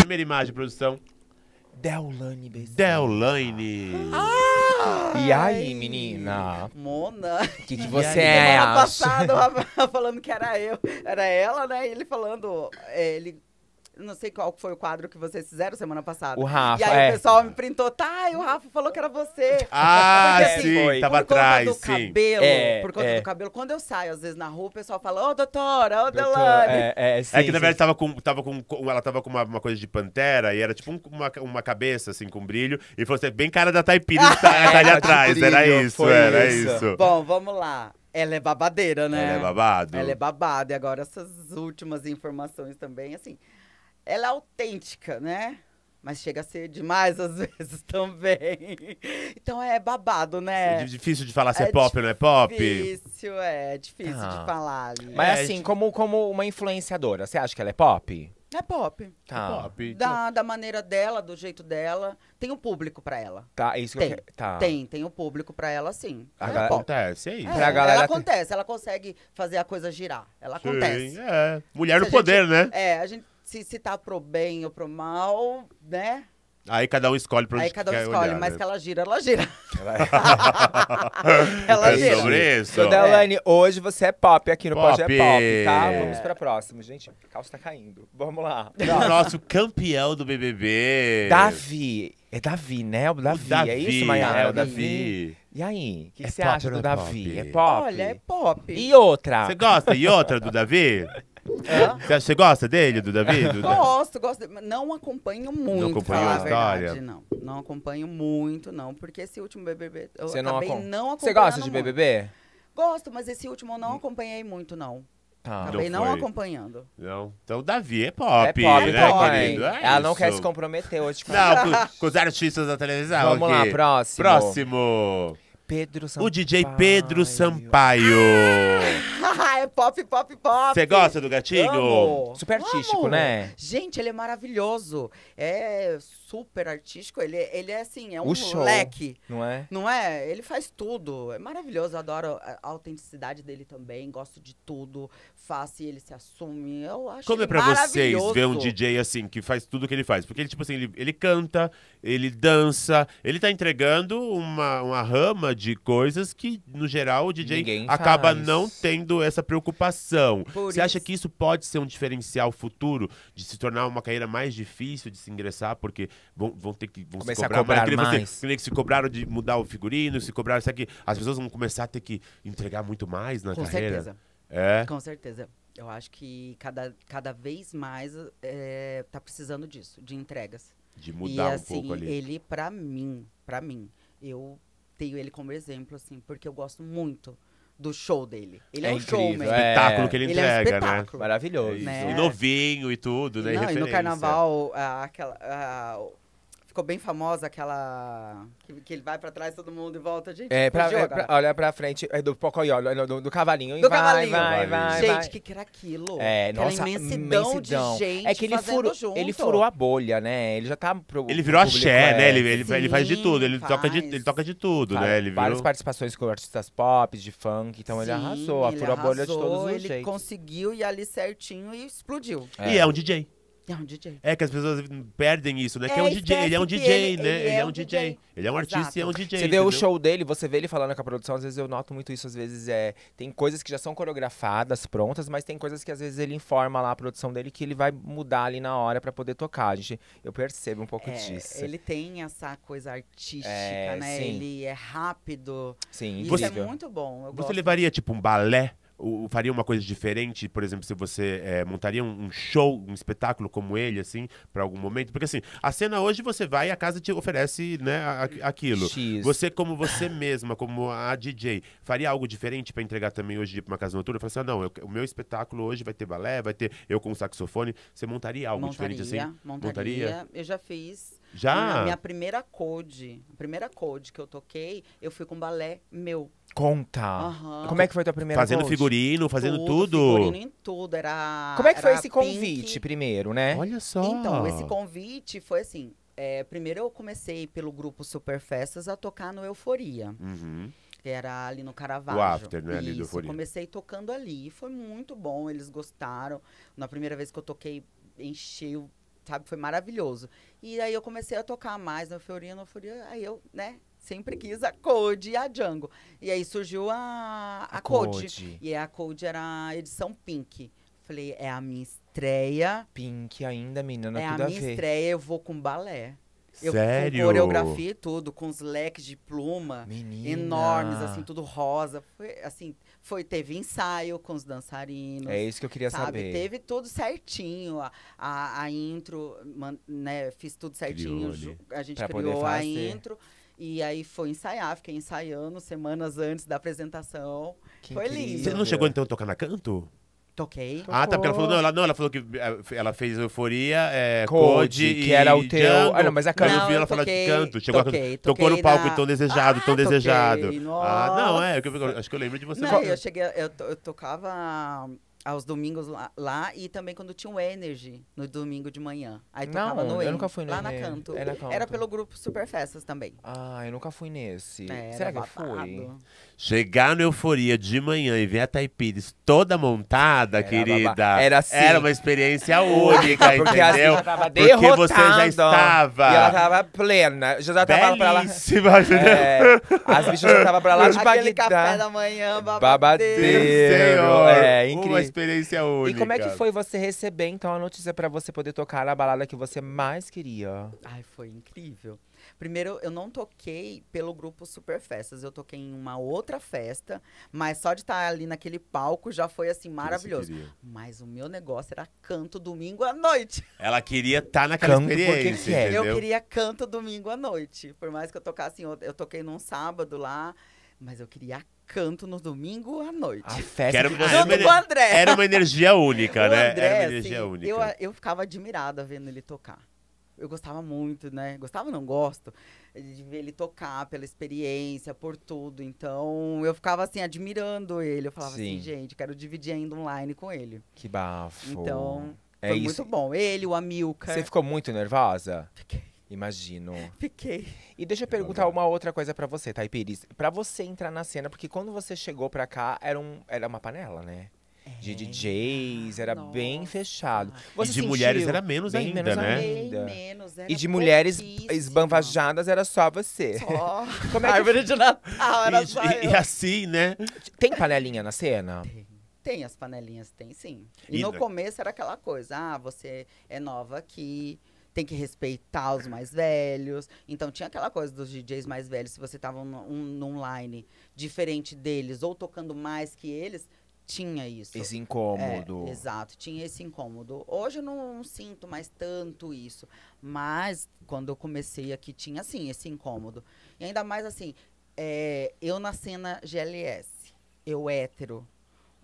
Primeira imagem, produção. Deolane Bezerra. Deolane. Ah. E aí, menina? Mona. O que, que você é? Semana passada, o Rafa falando que era eu, era ela, né? E ele falando, é, ele não sei qual foi o quadro que vocês fizeram semana passada. O Rafa. E aí é. o pessoal me printou, tá, e o Rafa falou que era você. Ah, Porque, assim, sim, por tava atrás. Por conta atrás, do sim. cabelo. É, por conta é. do cabelo. Quando eu saio, às vezes, na rua, o pessoal fala, ô, oh, doutora, ô, oh, Delane. É, é, sim, é que na verdade tava com, tava com, ela tava com uma, uma coisa de pantera e era tipo um, uma, uma cabeça, assim, com brilho. E fosse assim, bem cara da Taipira que tá, tá ali atrás. Brilho, era isso, era isso. isso. Bom, vamos lá. Ela é babadeira, né? Ela é babado. Ela é babado. E agora essas últimas informações também, assim ela é autêntica, né? Mas chega a ser demais às vezes também. Então é babado, né? É difícil de falar se é, é pop ou não é pop. Difícil, é, difícil ah. de falar. Ali. Mas é, assim, como, como uma influenciadora, você acha que ela é pop? É pop. Tá. É pop. Da, da maneira dela, do jeito dela. Tem um público pra ela. Tá, é isso tem. que eu tá. Tem, tem um público pra ela, sim. A é, é galera... Acontece, é isso. É, galera... Ela acontece, ela consegue fazer a coisa girar. Ela sim, acontece. É. Mulher Se no poder, gente... né? É, a gente se, se tá pro bem ou pro mal, né? Aí cada um escolhe pra onde Aí cada um escolhe, olhar, mas né? que ela gira, ela gira. ela é. é gira. sobre isso. Delaine, é. hoje você é pop aqui no pop. Pode é Pop, tá? Vamos pra próxima. Gente, o calço tá caindo. Vamos lá. O nosso campeão do BBB. Davi. É Davi, né? O Davi. O Davi é isso, Maiara? É o Davi. E aí, o que, é você acha do é Davi? Pop? É pop? Olha, é pop. E outra? Você gosta? E outra do Davi? Você gosta dele, do Davi? Do gosto, gosto. Não acompanho muito, não acompanho a história. Verdade, não. Não acompanho muito, não. Porque esse último BBB eu Você não, acom... não acompanhando Você gosta de BBB? Muito. Gosto, mas esse último eu não acompanhei muito, não. Ah, Acabei então não, não acompanhando. Não. Então, Davi é pop, é pop né, pop. querido? É Ela isso. não quer se comprometer hoje com, não, com, os artistas da televisão. Vamos aqui. lá, próximo. Próximo. Pedro Sampaio. O DJ Pedro Sampaio. Ah! é pop, pop, pop. Você gosta do gatinho? Amo. Super artístico, Amo. né? Gente, ele é maravilhoso. É super artístico. Ele, ele é assim, é um moleque. Não é? Não é? Ele faz tudo. É maravilhoso. Adoro a autenticidade dele também. Gosto de tudo. Faça e ele se assume. Eu acho Como é pra vocês ver um DJ assim, que faz tudo que ele faz? Porque ele, tipo assim, ele, ele canta, ele dança, ele tá entregando uma, uma rama de coisas que, no geral, o DJ Ninguém acaba faz. não tendo tendo essa preocupação. Por Você isso. acha que isso pode ser um diferencial futuro de se tornar uma carreira mais difícil de se ingressar, porque vão, vão ter que vão começar se cobrar, a cobrar mais. mais. Você, se cobraram de mudar o figurino, se cobraram, será que as pessoas vão começar a ter que entregar muito mais na Com carreira? Certeza. É. Com certeza. Eu acho que cada, cada vez mais é, precisando disso, de entregas. De mudar e, um assim, pouco ali. Ele, para mim, para mim, eu tenho ele como exemplo, assim, porque eu gosto muito do show dele. Ele é, é um incrível, showman. É. espetáculo que ele, ele é um né? Maravilhoso. Né? E novinho e tudo, né? E, não, e no carnaval, ah, aquela... A, ah, Ficou bem famosa aquela. Que, que ele vai pra trás, todo mundo e volta. Gente, é, pra, é, pra, olha pra frente, é do Pocoyo do, do, do cavalinho. Do vai, cavalinho. Vai, vai, gente, o que que era aquilo? É, aquela nossa, imensidão, imensidão. de é gente É que ele, furou junto. ele furou a bolha, né? Ele já tá pro Ele virou público, axé, né? é. né? Ele, ele, Sim, ele faz de tudo, ele, faz. Toca, de, ele toca de tudo, né? faz. né? Ele Várias virou... participações com artistas pop, de funk, então Sim, ele arrasou, ele furou arrasou, a bolha de todos os ele jeitos. Ele conseguiu ir ali certinho e explodiu. É. E é um é DJ. É um DJ. É que as pessoas perdem isso, né? É, que é um é, DJ, ele é um DJ, ele, né? Ele, ele é, é um DJ. DJ. Ele é um Exato. artista e é um DJ. Você vê o show dele, você vê ele falando com a produção, às vezes eu noto muito isso, às vezes é. Tem coisas que já são coreografadas, prontas, mas tem coisas que às vezes ele informa lá a produção dele que ele vai mudar ali na hora para poder tocar. Gente, eu percebo um pouco é, disso. Ele tem essa coisa artística, é, né? Sim. Ele é rápido. Sim, incrível. Isso é muito bom. você gosto. levaria, tipo, um balé? o, faria uma coisa diferente, por exemplo, se você é, montaria um, um, show, um espetáculo como ele, assim, para algum momento? Porque assim, a cena hoje você vai e a casa te oferece, né, a, aquilo. X. Você como você mesma, como a DJ, faria algo diferente para entregar também hoje para uma casa noturna? Falar assim, ah, não, eu, o meu espetáculo hoje vai ter balé, vai ter eu com saxofone. Você montaria algo montaria, diferente assim? Montaria. montaria. Eu já fiz já? minha primeira code, a primeira code que eu toquei, eu fui com balé meu. Conta. Como é que foi a tua primeira Fazendo coach? figurino, fazendo tudo. Figurino em tudo, era Como é que foi esse convite pink. primeiro, né? Olha só. Então, esse convite foi assim, é, primeiro eu comecei pelo grupo Super Festas a tocar no Euforia. Uhum. Que era ali no Caravaggio. O after, né, ali do Euforia. comecei tocando ali. Foi muito bom, eles gostaram. Na primeira vez que eu toquei, encheu, sabe? Foi maravilhoso. E aí eu comecei a tocar mais no Fiorino, no Fiorino, aí eu, né, sempre quis a Code e a Django. E aí surgiu a, a, a Code. Code. E a Code era a edição Pink. Falei, é a minha estreia. Pink ainda, menina, é tudo a minha a estreia, eu vou com balé. Eu Sério? coreografia e tudo, com os leques de pluma Menina. enormes, assim, tudo rosa. Foi, assim, foi, teve ensaio com os dançarinos. É isso que eu queria sabe? saber. Teve tudo certinho. A, a, a intro, man, né, fiz tudo certinho. Criou, a gente criou a intro. E aí foi ensaiar, fiquei ensaiando semanas antes da apresentação. Que foi incrível. lindo. Você não chegou então a tocar na canto? Toquei. Ah, tá, porque ela falou, não, ela, não, ela falou que eh, ela fez euforia, é, Code, Code que era o teu. Ah, não, mas a canção. eu vi ela falar de canto, chegou toquei, a... tocou no palco na... tão desejado, ah, tão toquei, desejado. Nossa. Ah, não, é, eu, eu, acho que eu lembro de você. Não, eu cheguei, eu, eu tocava aos domingos lá, lá, e também quando tinha o Energy no domingo de manhã. Aí tocava não, no Energy. Eu nunca fui no lá na canto. É na canto. Era pelo grupo Super Festas também. Ah, eu nunca fui nesse. É, Será que babado. foi? Chegar no Euforia de manhã e ver a Taipires toda montada, era querida. Babá. Era assim. Era uma experiência única, Porque assim, entendeu? Tava Porque você já estava. E ela tava plena. Já, estava tava pra lá. É, as bichas já tava pra lá de Aquele Bagdá. café da manhã, babadeiro. babadeiro. É, incrível experiência única. E como é que foi você receber, então, a notícia para você poder tocar na balada que você mais queria? Ai, foi incrível. Primeiro, eu não toquei pelo grupo Super Festas, eu toquei em uma outra festa, mas só de estar tá ali naquele palco já foi assim maravilhoso. Mas o meu negócio era canto domingo à noite. Ela queria estar tá naquela canto experiência. Que é? eu queria canto domingo à noite. Por mais que eu tocasse, eu toquei num sábado lá mas eu queria canto no domingo à noite. A festa era, junto era uma, André. Era uma energia única, né? André, era uma energia assim, única. Eu, eu ficava admirada vendo ele tocar. Eu gostava muito, né? Gostava, não gosto. De ver ele tocar pela experiência, por tudo. Então, eu ficava assim, admirando ele. Eu falava assim, Sim. assim, gente, quero dividir ainda online com ele. Que bafo. Então, é foi isso. muito bom. Ele, o Amilcar. Você ficou muito nervosa? Fiquei. Imagino. Fiquei. E deixa eu perguntar uma outra coisa para você, Taipiris. Para você entrar na cena, porque quando você chegou para cá, era, um, era uma panela, né? de é. DJs, era Nossa. bem fechado. Você e de mulheres era menos bem ainda, menos né? Ainda. Menos, e de mulheres esbanvajadas era só você. Só. Como é que... Árvore de Natal era e, só e, e, assim, né? Tem panelinha na cena? Tem. tem as panelinhas, tem sim. E, e no começo era aquela coisa, ah, você é nova aqui, tem que respeitar os mais velhos. Então tinha aquela coisa dos DJs mais velhos, se você tava no online diferente deles ou tocando mais que eles, tinha isso. Esse incômodo. É, exato, tinha esse incômodo. Hoje eu não, não sinto mais tanto isso. Mas quando eu comecei aqui, tinha sim esse incômodo. E ainda mais assim, é, eu na cena GLS, eu hétero,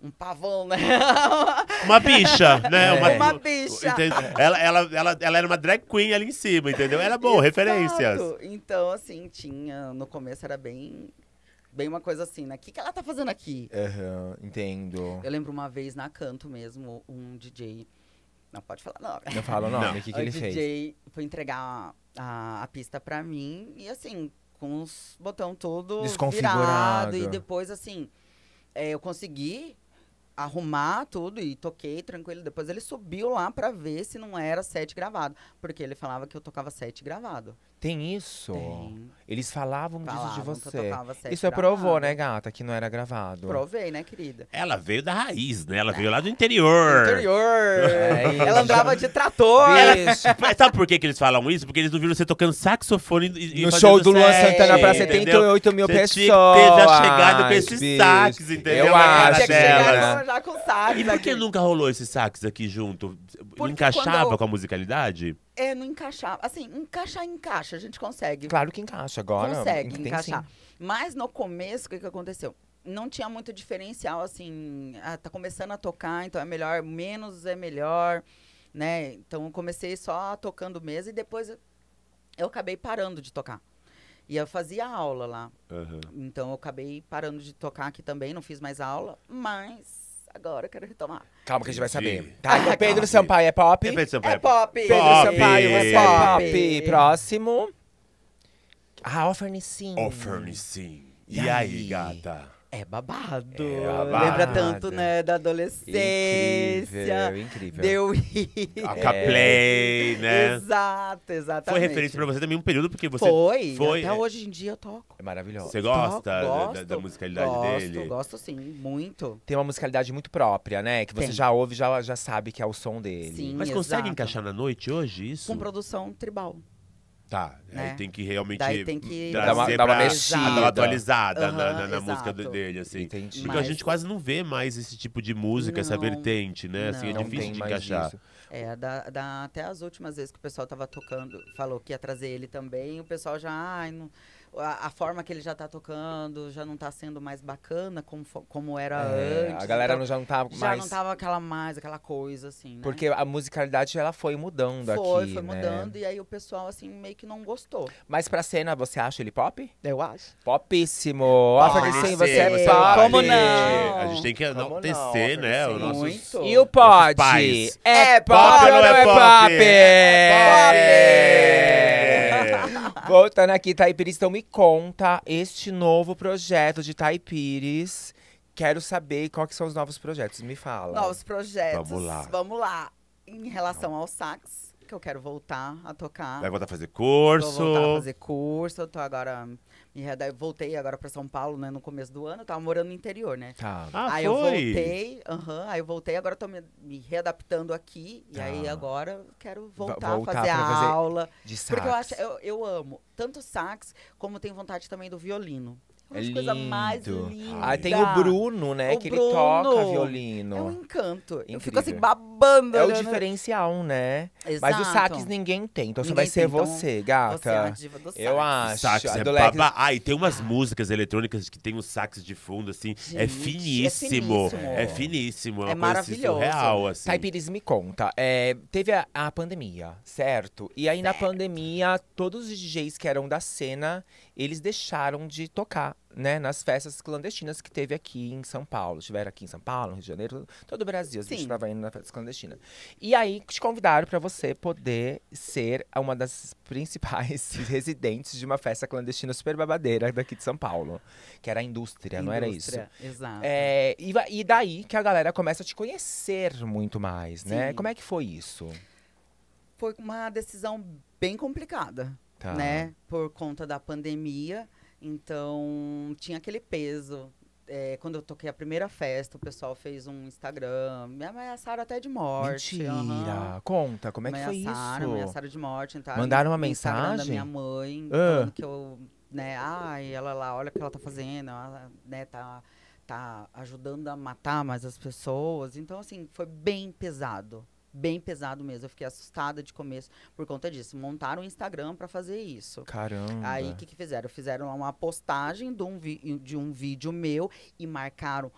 um pavão, né? Uma bicha, né? É. Uma, uma bicha. Ela, ela, ela, ela era uma drag queen ali em cima, entendeu? Era bom, Exato. referências. Então, assim, tinha. No começo era bem. Bem uma coisa assim, né? O que, que ela tá fazendo aqui? Uhum, entendo. Eu lembro uma vez na canto mesmo, um DJ. Não pode falar nome. Não fala nome, o que, que ele fez? O DJ foi entregar a, a pista pra mim e assim, com os botão todo Desconfigurado. virado. E depois, assim, é, eu consegui arrumar tudo e toquei tranquilo. Depois ele subiu lá para ver se não era set gravado, porque ele falava que eu tocava set gravado. Tem isso? Tem. Eles falavam, falavam disso de você. isso é provou, né, gata, que não era gravado. Provei, né, querida? Ela veio da raiz, né? Ela é. veio lá do interior. Do interior. É, ela andava de trator. Mas sabe por que, que eles falam isso? Porque eles não viram você tocando saxofone e, No show do Luan Santana pra 78 mil você pessoas. teve que chegada chegado com esses sax, entendeu? Eu acho. Tinha já com sax. E por que nunca rolou esses sax aqui junto? Porque Encaixava quando... com a musicalidade? É, não encaixar. Assim, encaixar, encaixa, a gente consegue. Claro que encaixa agora. Consegue encaixar. Sim. Mas no começo, o que, que aconteceu? Não tinha muito diferencial, assim, ah, tá começando a tocar, então é melhor, menos é melhor, né? Então eu comecei só tocando mesa e depois eu acabei parando de tocar. E eu fazia aula lá. Uhum. Então eu acabei parando de tocar aqui também, não fiz mais aula, mas agora, quero retomar. Calma que a gente vai saber. Tá, Pedro Sampaio é pop. É Pedro Sampaio. É pop. É Pedro Pop. Sampaio é pop. pop. Próximo. Ah, Offernicim. Offernicim. E, aí, gata? É babado. é babado. Lembra tanto, né, da adolescência. Incrível, incrível. Deu Aca é. né? Exato, exatamente. Foi referência pra você também um período, porque você... Foi, foi. até é. hoje em dia eu toco. É maravilhoso. Você gosta da, da, musicalidade gosto, dele? Gosto, sim, muito. Tem uma musicalidade muito própria, né? Que você Tem. já ouve, já, já sabe que é o som dele. Sim, Mas exato. consegue encaixar na noite hoje isso? Com produção tribal. Tá, né? aí tem que realmente Daí tem que dar uma, dar uma mexida. Dar uma atualizada uhum, na, na, na música do, dele, assim. Entendi. Porque Mas... a gente quase não vê mais esse tipo de música, não, essa vertente, né? Assim, é difícil de encaixar. Isso. É, da, da, até as últimas vezes que o pessoal tava tocando, falou que ia trazer ele também, o pessoal já, ai, não a, a, forma que ele já tá tocando já não tá sendo mais bacana como, como era é, antes. A né? galera então, já não tava tá mais. Já não tava aquela mais, aquela coisa, assim. Né? Porque a musicalidade ela foi mudando foi, aqui. Foi, foi né? mudando. E aí o pessoal, assim, meio que não gostou. Mas pra cena, você acha ele pop? Eu acho. Popíssimo. Nossa, Sim, você é pop. Como não? A gente tem que não tecer né? O nosso. E o pod? É, é, é pop, é pop ou não é pop? É pop! É pop. É pop. Voltando aqui, Taipires, então me conta este novo projeto de Taipires. Quero saber quais são os novos projetos, me fala. Novos projetos. Vamos lá. Vamos lá. Em relação ao sax, que eu quero voltar a tocar. Vai voltar a fazer curso. Vou voltar a fazer curso. Eu tô agora e é, daí voltei agora para São Paulo, né? No começo do ano, eu tava morando no interior, né? Tá. Ah, aí foi. eu voltei, aham, uhum, aí eu voltei, agora tô me, me readaptando aqui. E tá. aí agora quero voltar, voltar fazer a fazer aula. De sax. Porque eu acho, eu, eu amo tanto sax, como tenho vontade também do violino. É lindo. coisa mais linda. Aí tem o Bruno, né? O que Bruno ele toca violino. É um encanto. Incrível. Eu fico assim, babando. É o né, né? diferencial, né? Exato. Mas os sax ninguém tem, então ninguém só vai ser então, você, gata. Você é a diva do sax. Eu acho. Sax é Ah, e tem umas músicas eletrônicas que tem um sax de fundo, assim. É Gente, é finíssimo. É finíssimo. É, finíssimo, é assim maravilhoso. Real, assim. Taipiris me conta. É, teve a, a, pandemia, certo? E aí, certo. na pandemia, todos os DJs que eram da cena, eles deixaram de tocar né, nas festas clandestinas que teve aqui em São Paulo. Estiveram aqui em São Paulo, Rio de Janeiro, todo o Brasil. A gente estava indo na festa clandestina. E aí te convidaram para você poder ser uma das principais residentes de uma festa clandestina super babadeira daqui de São Paulo. Que era a indústria, indústria não era isso? Exato. É, e, e, daí que a galera começa a te conhecer muito mais, né? Sim. Como é que foi isso? Foi uma decisão bem complicada, tá. né? Por conta da pandemia. Então, tinha aquele peso. É, quando eu toquei a primeira festa, o pessoal fez um Instagram, me ameaçaram até de morte. Mentira! Uhum. Conta, como é que foi isso? Me ameaçaram de morte. Então, Mandaram uma mensagem? da minha mãe, ah. que eu, né, ai, ela lá, olha o que ela tá fazendo, ela, né, tá, tá ajudando a matar mais as pessoas. Então, assim, foi bem pesado bem pesado mesmo. Eu fiquei assustada de começo por conta disso. Montaram o um Instagram para fazer isso. Caramba. Aí o que, que fizeram? Fizeram uma postagem de um, de um vídeo meu e marcaram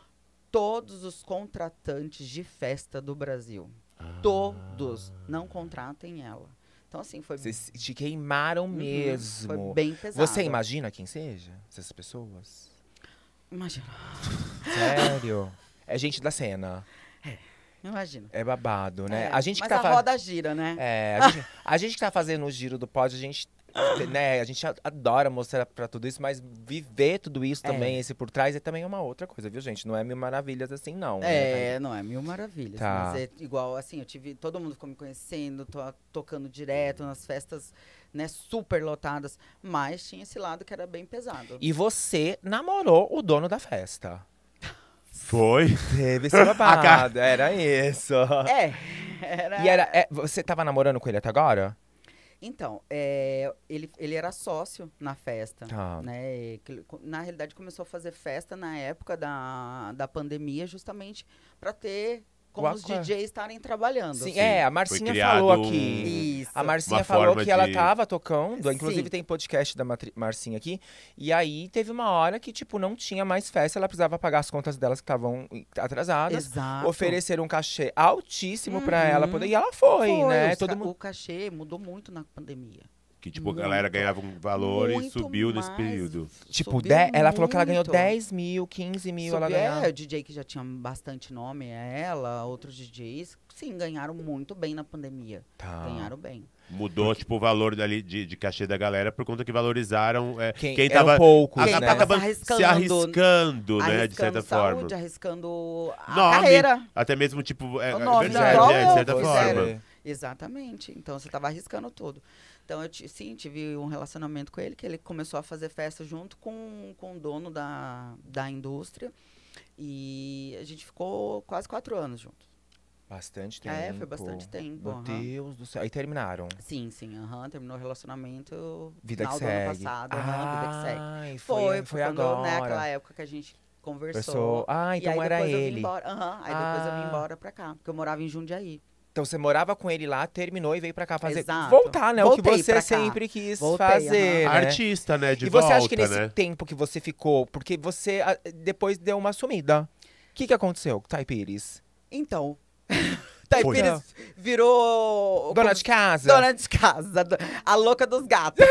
todos os contratantes de festa do Brasil. Ah. Todos. Não contratem ela. Então, assim, foi. Vocês te queimaram uhum. mesmo. Foi bem pesado. Você imagina quem seja? Essas pessoas? Imagina. Sério? É gente da cena. Imagina. É babado, né? É, a gente mas tá a roda gira, né? É, a gente, a gente que tá fazendo o giro do pódio, a gente né, a gente adora mostrar para tudo isso, mas viver tudo isso é. também, esse por trás, é também uma outra coisa, viu, gente? Não é mil maravilhas assim, não. Né? É, né? não é mil maravilhas. Tá. Mas é igual, assim, eu tive. Todo mundo ficou me conhecendo, tô tocando direto nas festas, né, super lotadas. Mas tinha esse lado que era bem pesado. E você namorou o dono da festa. Foi? Teve esse babado, era isso. É, era... E era, é, você tava namorando com ele até agora? Então, é, ele, ele era sócio na festa, ah. né? Na realidade, começou a fazer festa na época da, da pandemia, justamente para ter como os DJs estarem trabalhando. Sim, assim. é, a Marcinha falou aqui. Um... Isso. A Marcinha falou que de... ela tava tocando, inclusive Sim. tem podcast da Matri... Marcinha aqui. E aí teve uma hora que, tipo, não tinha mais festa, ela precisava pagar as contas delas que estavam atrasadas. Exato. Oferecer um cachê altíssimo uhum. para ela poder. E ela foi, foi né? Todo ca... mundo... O cachê mudou muito na pandemia. Que, tipo, muito. a galera ganhava um valor e subiu mais. nesse período. Tipo, de... ela falou que ela ganhou 10 mil, 15 mil, ela ganhou. É, o DJ que já tinha bastante nome, é ela, outros DJs, sim, ganharam muito bem na pandemia. Tá. Ganharam bem. Mudou, Porque... tipo, o valor dali de, de cachê da galera por conta que valorizaram é, quem, quem tava... pouco, a, quem né? tava arriscando, se arriscando, né, de certa saúde, forma. arriscando a nome, carreira. Até mesmo, tipo, é, o é nome, verdade, é, de certa forma. Exatamente. Então, você tava arriscando tudo. Então, eu sim, tive um relacionamento com ele, que ele começou a fazer festa junto com, com o dono da, da indústria. E a gente ficou quase quatro anos juntos. Bastante tempo. É, foi bastante tempo. Meu uhum. Deus do céu. Aí terminaram? Sim, sim. Uhum. Terminou o relacionamento vida final que do segue. ano passado. Ah, vida que segue. Foi, foi, foi quando, né, agora. Né, aquela época que a gente conversou. Ah, então era ele. Uhum, aí ah. depois eu vim ah. embora pra cá, porque eu morava em Jundiaí. Então você morava com ele lá, terminou e veio pra cá fazer. Exato. Voltar, né? Voltei o que você sempre quis Voltei, fazer. Uhum. Né? Artista, né? De e volta, você acha que nesse né? tempo que você ficou, porque você ah, depois deu uma sumida. O que, que aconteceu, Thay Pires? Então. Daí tá, Pires virou. Dona de casa. Dona de casa. A louca dos gatos.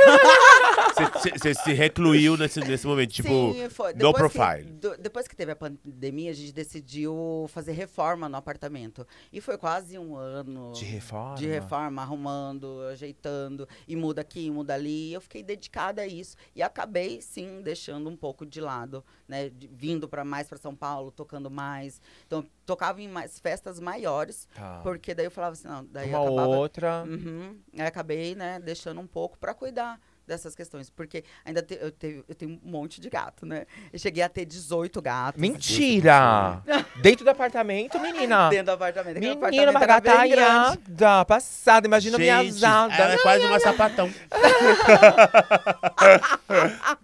Você se recluiu nesse, nesse momento, tipo, Sim, foi. no profile. Que, do, depois que teve a pandemia, a gente decidiu fazer reforma no apartamento. E foi quase um ano. De reforma? De reforma, arrumando, ajeitando. E muda aqui, muda ali. Eu fiquei dedicada a isso. E acabei, sim, deixando um pouco de lado, né? De, vindo para mais para São Paulo, tocando mais. Então, tocava em mais festas maiores, tá. porque daí eu falava assim, não, daí Uma acabava, outra. Uhum, aí acabei, né, deixando um pouco para cuidar dessas questões. Porque ainda te, eu, te, eu, tenho um monte de gato, né? Eu cheguei a ter 18 gatos. Mentira! Dentro do apartamento, menina? Dentro do apartamento. Menina, apartamento uma gataiada passada. Imagina Gente, minha Ela é quase uma sapatão.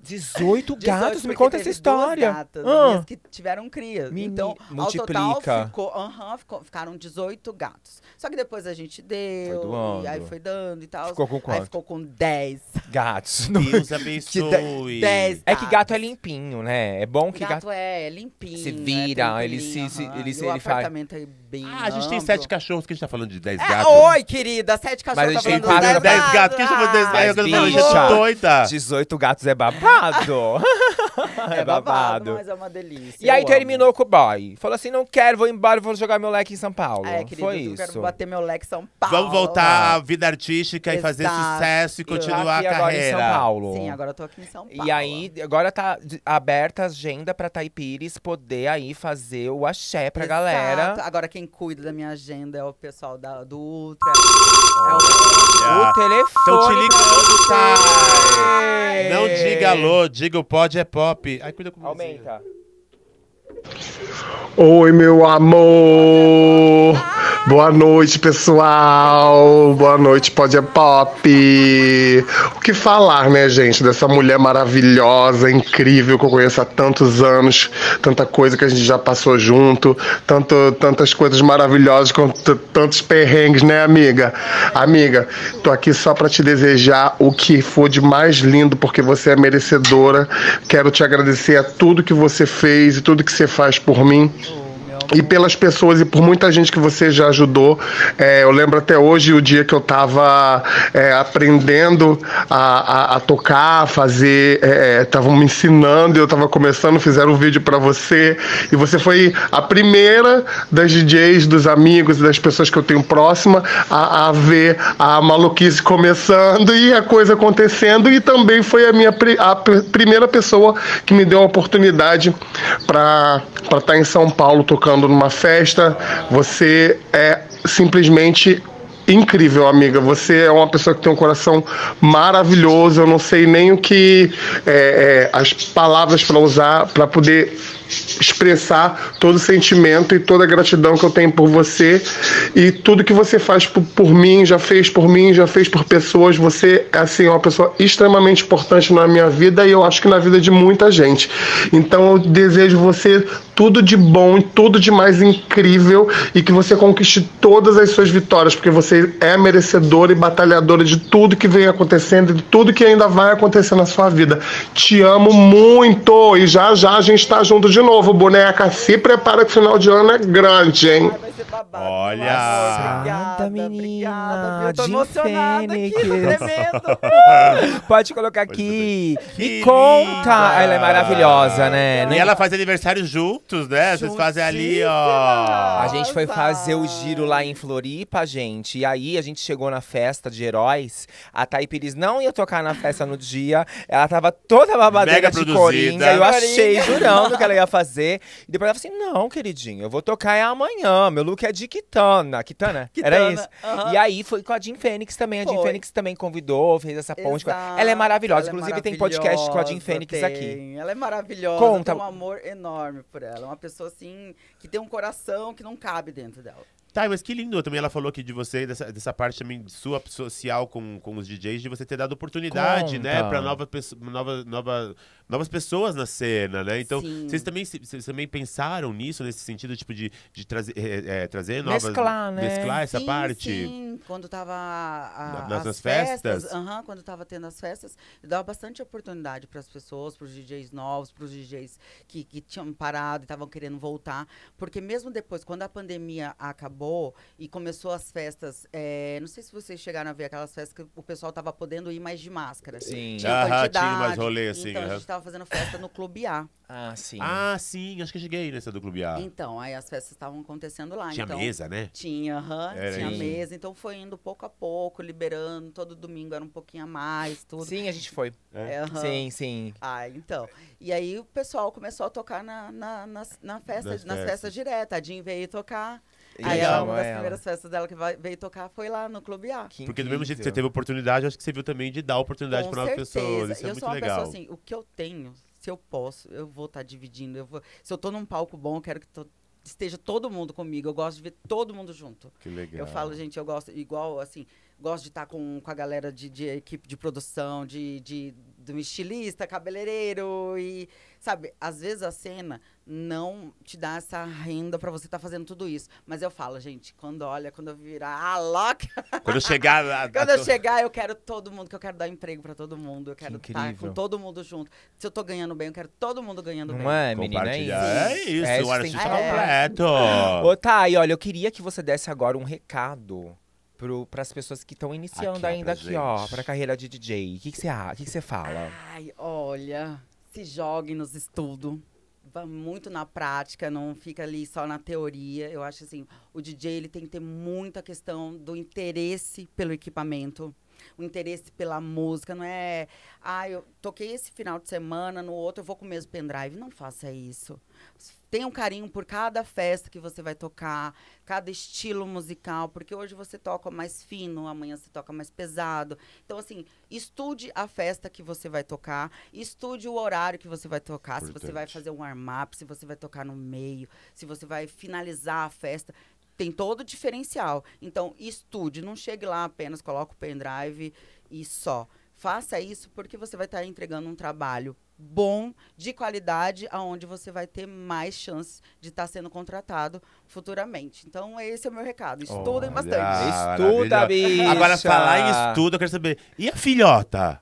18 gatos? Me conta essa história. Gatas, ah. que tiveram crias. Mini, então, multiplica. ao total, ficou, uh -huh, ficou, ficaram 18 gatos. Só que depois a gente deu. Foi E aí foi dando e tal. Ficou com quanto? Aí ficou com 10 gatos gatos. Deus abençoe. Dez é que gato é limpinho, né? É bom que gato. gato... é limpinho. Se é vira, é ele se. se ele, o ele apartamento fala... é bem. Ah, a gente amplo. tem sete cachorros, que a gente tá falando de dez é, gatos. É, oi, querida, sete cachorros. Mas a gente tá tem de dez gatos. Quem chamou de dez gatos? Eu tô doida. 18 gatos é babado. é, é babado, Mas é uma delícia. E aí terminou com o boy. Falou assim: não quero, vou embora, vou jogar meu leque em São Paulo. É, querido, Foi isso. quero bater meu leque em São Paulo. Vamos voltar à é. vida artística Exato. e fazer sucesso e continuar a carreira. Agora em São Paulo. Sim, agora eu tô aqui em São Paulo. E aí, agora tá aberta a agenda pra Taipires poder aí fazer o axé pra Exato. galera. Agora, quem quem cuida da minha agenda é o pessoal da, do Ultra. É o, yeah. o telefone. Então te ligando, tá? Não diga alô, diga o pod é pop. Aí cuida com Aumenta. Você. Oi, meu amor! Boa noite, pessoal! Boa noite, Pod é Pop! O que falar, né, gente, dessa mulher maravilhosa, incrível, que eu conheço há tantos anos, tanta coisa que a gente já passou junto, tanto, tantas coisas maravilhosas, tantos perrengues, né, amiga? Amiga, tô aqui só para te desejar o que for de mais lindo, porque você é merecedora. Quero te agradecer a tudo que você fez e tudo que você faz por mim e pelas pessoas e por muita gente que você já ajudou. É, eu lembro até hoje o dia que eu estava é, aprendendo a, a, a, tocar, a fazer, estavam é, é, me ensinando, eu estava começando, fizeram um vídeo para você e você foi a primeira das DJs, dos amigos e das pessoas que eu tenho próxima a, a ver a maluquice começando e a coisa acontecendo e também foi a minha a primeira pessoa que me deu a oportunidade para estar tá em São Paulo tocando numa festa. Você é simplesmente incrível, amiga. Você é uma pessoa que tem um coração maravilhoso. Eu não sei nem o que é, é, as palavras para usar para poder expressar todo o sentimento e toda a gratidão que eu tenho por você e tudo que você faz por, por, mim, já fez por mim, já fez por pessoas. Você é assim uma pessoa extremamente importante na minha vida e eu acho que na vida de muita gente. Então eu desejo você tudo de bom, tudo de mais incrível e que você conquiste todas as suas vitórias, porque você é merecedora e batalhadora de tudo que vem acontecendo e de tudo que ainda vai acontecer na sua vida. Te amo muito e já já a gente está junto de de novo, boneca, se prepara que o final de ano é grande, hein? ser babado. Olha! Obrigada, Santa menina! Obrigada, eu tô Jim emocionada aqui, tremendo. Pode colocar aqui. E Me conta! Ela é maravilhosa, né? E ela faz aniversário juntos, né? Juntíssima. Vocês fazem ali, ó. A gente foi fazer o giro lá em Floripa, gente. E aí a gente chegou na festa de heróis. A Taipiris não ia tocar na festa no dia. Ela tava toda babadeira de produzida. Eu achei, jurando que ela ia fazer. E depois ela falou assim: não, queridinho, eu vou tocar é amanhã. Meu look é de Kitana. Kitana? Kitana Era isso. E aí foi com a Jean Fênix também. A Jean Fênix também convidou, fez essa ponte. Exato. Ela é maravilhosa. Ela é Inclusive, é maravilhosa, tem podcast com a Jean Fênix tem. aqui. Ela é maravilhosa. Conta. Tem um amor enorme por ela. Uma pessoa assim que tem um coração que não cabe dentro dela. Tá, mas que lindo. Também ela falou aqui de você, dessa, dessa parte também sua social com, com os DJs, de você ter dado oportunidade, Conta. né? Pra nova, pessoa, nova, nova novas pessoas na cena, né? Então, Sim. vocês também, vocês também pensaram nisso, nesse sentido, tipo, de, de trazer, é, trazer novas. Mesclar, né? Mesclar essa sim, parte. Sim, quando tava. A, a, nas, nas festas. festas. Uh quando tava tendo as festas, dava bastante oportunidade para as pessoas, para os DJs novos, para os DJs que, que tinham parado e estavam querendo voltar. Porque mesmo depois, quando a pandemia acabou e começou as festas, é, não sei se vocês chegaram a ver aquelas festas que o pessoal tava podendo ir mais de máscara. Sim, tinha, ah, tinha mais rolê, assim. Então, uh a gente tava tava fazendo festa no Clube A. Ah, sim. Ah, sim, acho que eu cheguei nessa do Clube A. Então, aí as festas estavam acontecendo lá. Tinha então, mesa, né? Tinha, aham, tinha mesa. Então foi indo pouco a pouco, liberando. Todo domingo era um pouquinho a mais, tudo. Sim, a gente foi. É. é sim, sim. Ah, então. E aí o pessoal começou a tocar na, na, na, na festa, nas, nas festas. festas direto. A Jean veio tocar. Aí ela, uma das ela. primeiras festas dela que vai, veio tocar foi lá no Clube A. Que Porque do mesmo jeito que você teve oportunidade, acho que você viu também de dar oportunidade para outras pessoas. Isso é eu é muito Eu sou uma legal. pessoa assim, o que eu tenho, se eu posso, eu vou estar tá dividindo. Eu vou, se eu estou num palco bom, eu quero que tô, esteja todo mundo comigo. Eu gosto de ver todo mundo junto. Que legal. Eu falo, gente, eu gosto, igual assim, gosto de estar tá com, com a galera de, de equipe de produção, de, de do estilista, cabeleireiro e sabe, às vezes a cena não te dá essa renda para você estar tá fazendo tudo isso. Mas eu falo, gente, quando olha, quando eu virar a ah, louca. Quando eu chegar, a, quando eu chegar, eu quero todo mundo, que eu quero dar emprego para todo mundo, eu quero tá estar com todo mundo junto. Se eu tô ganhando bem, eu quero todo mundo ganhando não bem. Não é, menina, é isso. É, é isso, é, o tá artista completo. É. Ô, olha, eu queria que você desse agora um recado para as pessoas que estão iniciando aqui, ainda aqui, ó, para carreira de DJ. O que você que que que fala? Ai, olha, se jogue nos estudos. Vá muito na prática, não fica ali só na teoria. Eu acho assim, o DJ ele tem que ter muita questão do interesse pelo equipamento, o interesse pela música, não é, ah, eu toquei esse final de semana, no outro eu vou com o mesmo pendrive. Não faça isso Tenha um carinho por cada festa que você vai tocar, cada estilo musical, porque hoje você toca mais fino, amanhã você toca mais pesado. Então, assim, estude a festa que você vai tocar, estude o horário que você vai tocar, Importante. se você vai fazer um warm-up, se você vai tocar no meio, se você vai finalizar a festa tem todo o diferencial. Então, estude, não chegue lá apenas, coloque o pendrive e só. Faça isso porque você vai estar entregando um trabalho bom, de qualidade, aonde você vai ter mais chance de estar tá sendo contratado futuramente. Então, esse é o meu recado. Estudem Olha, bastante. Estuda, bicho. Agora, falar em estudo, eu quero saber. E a filhota?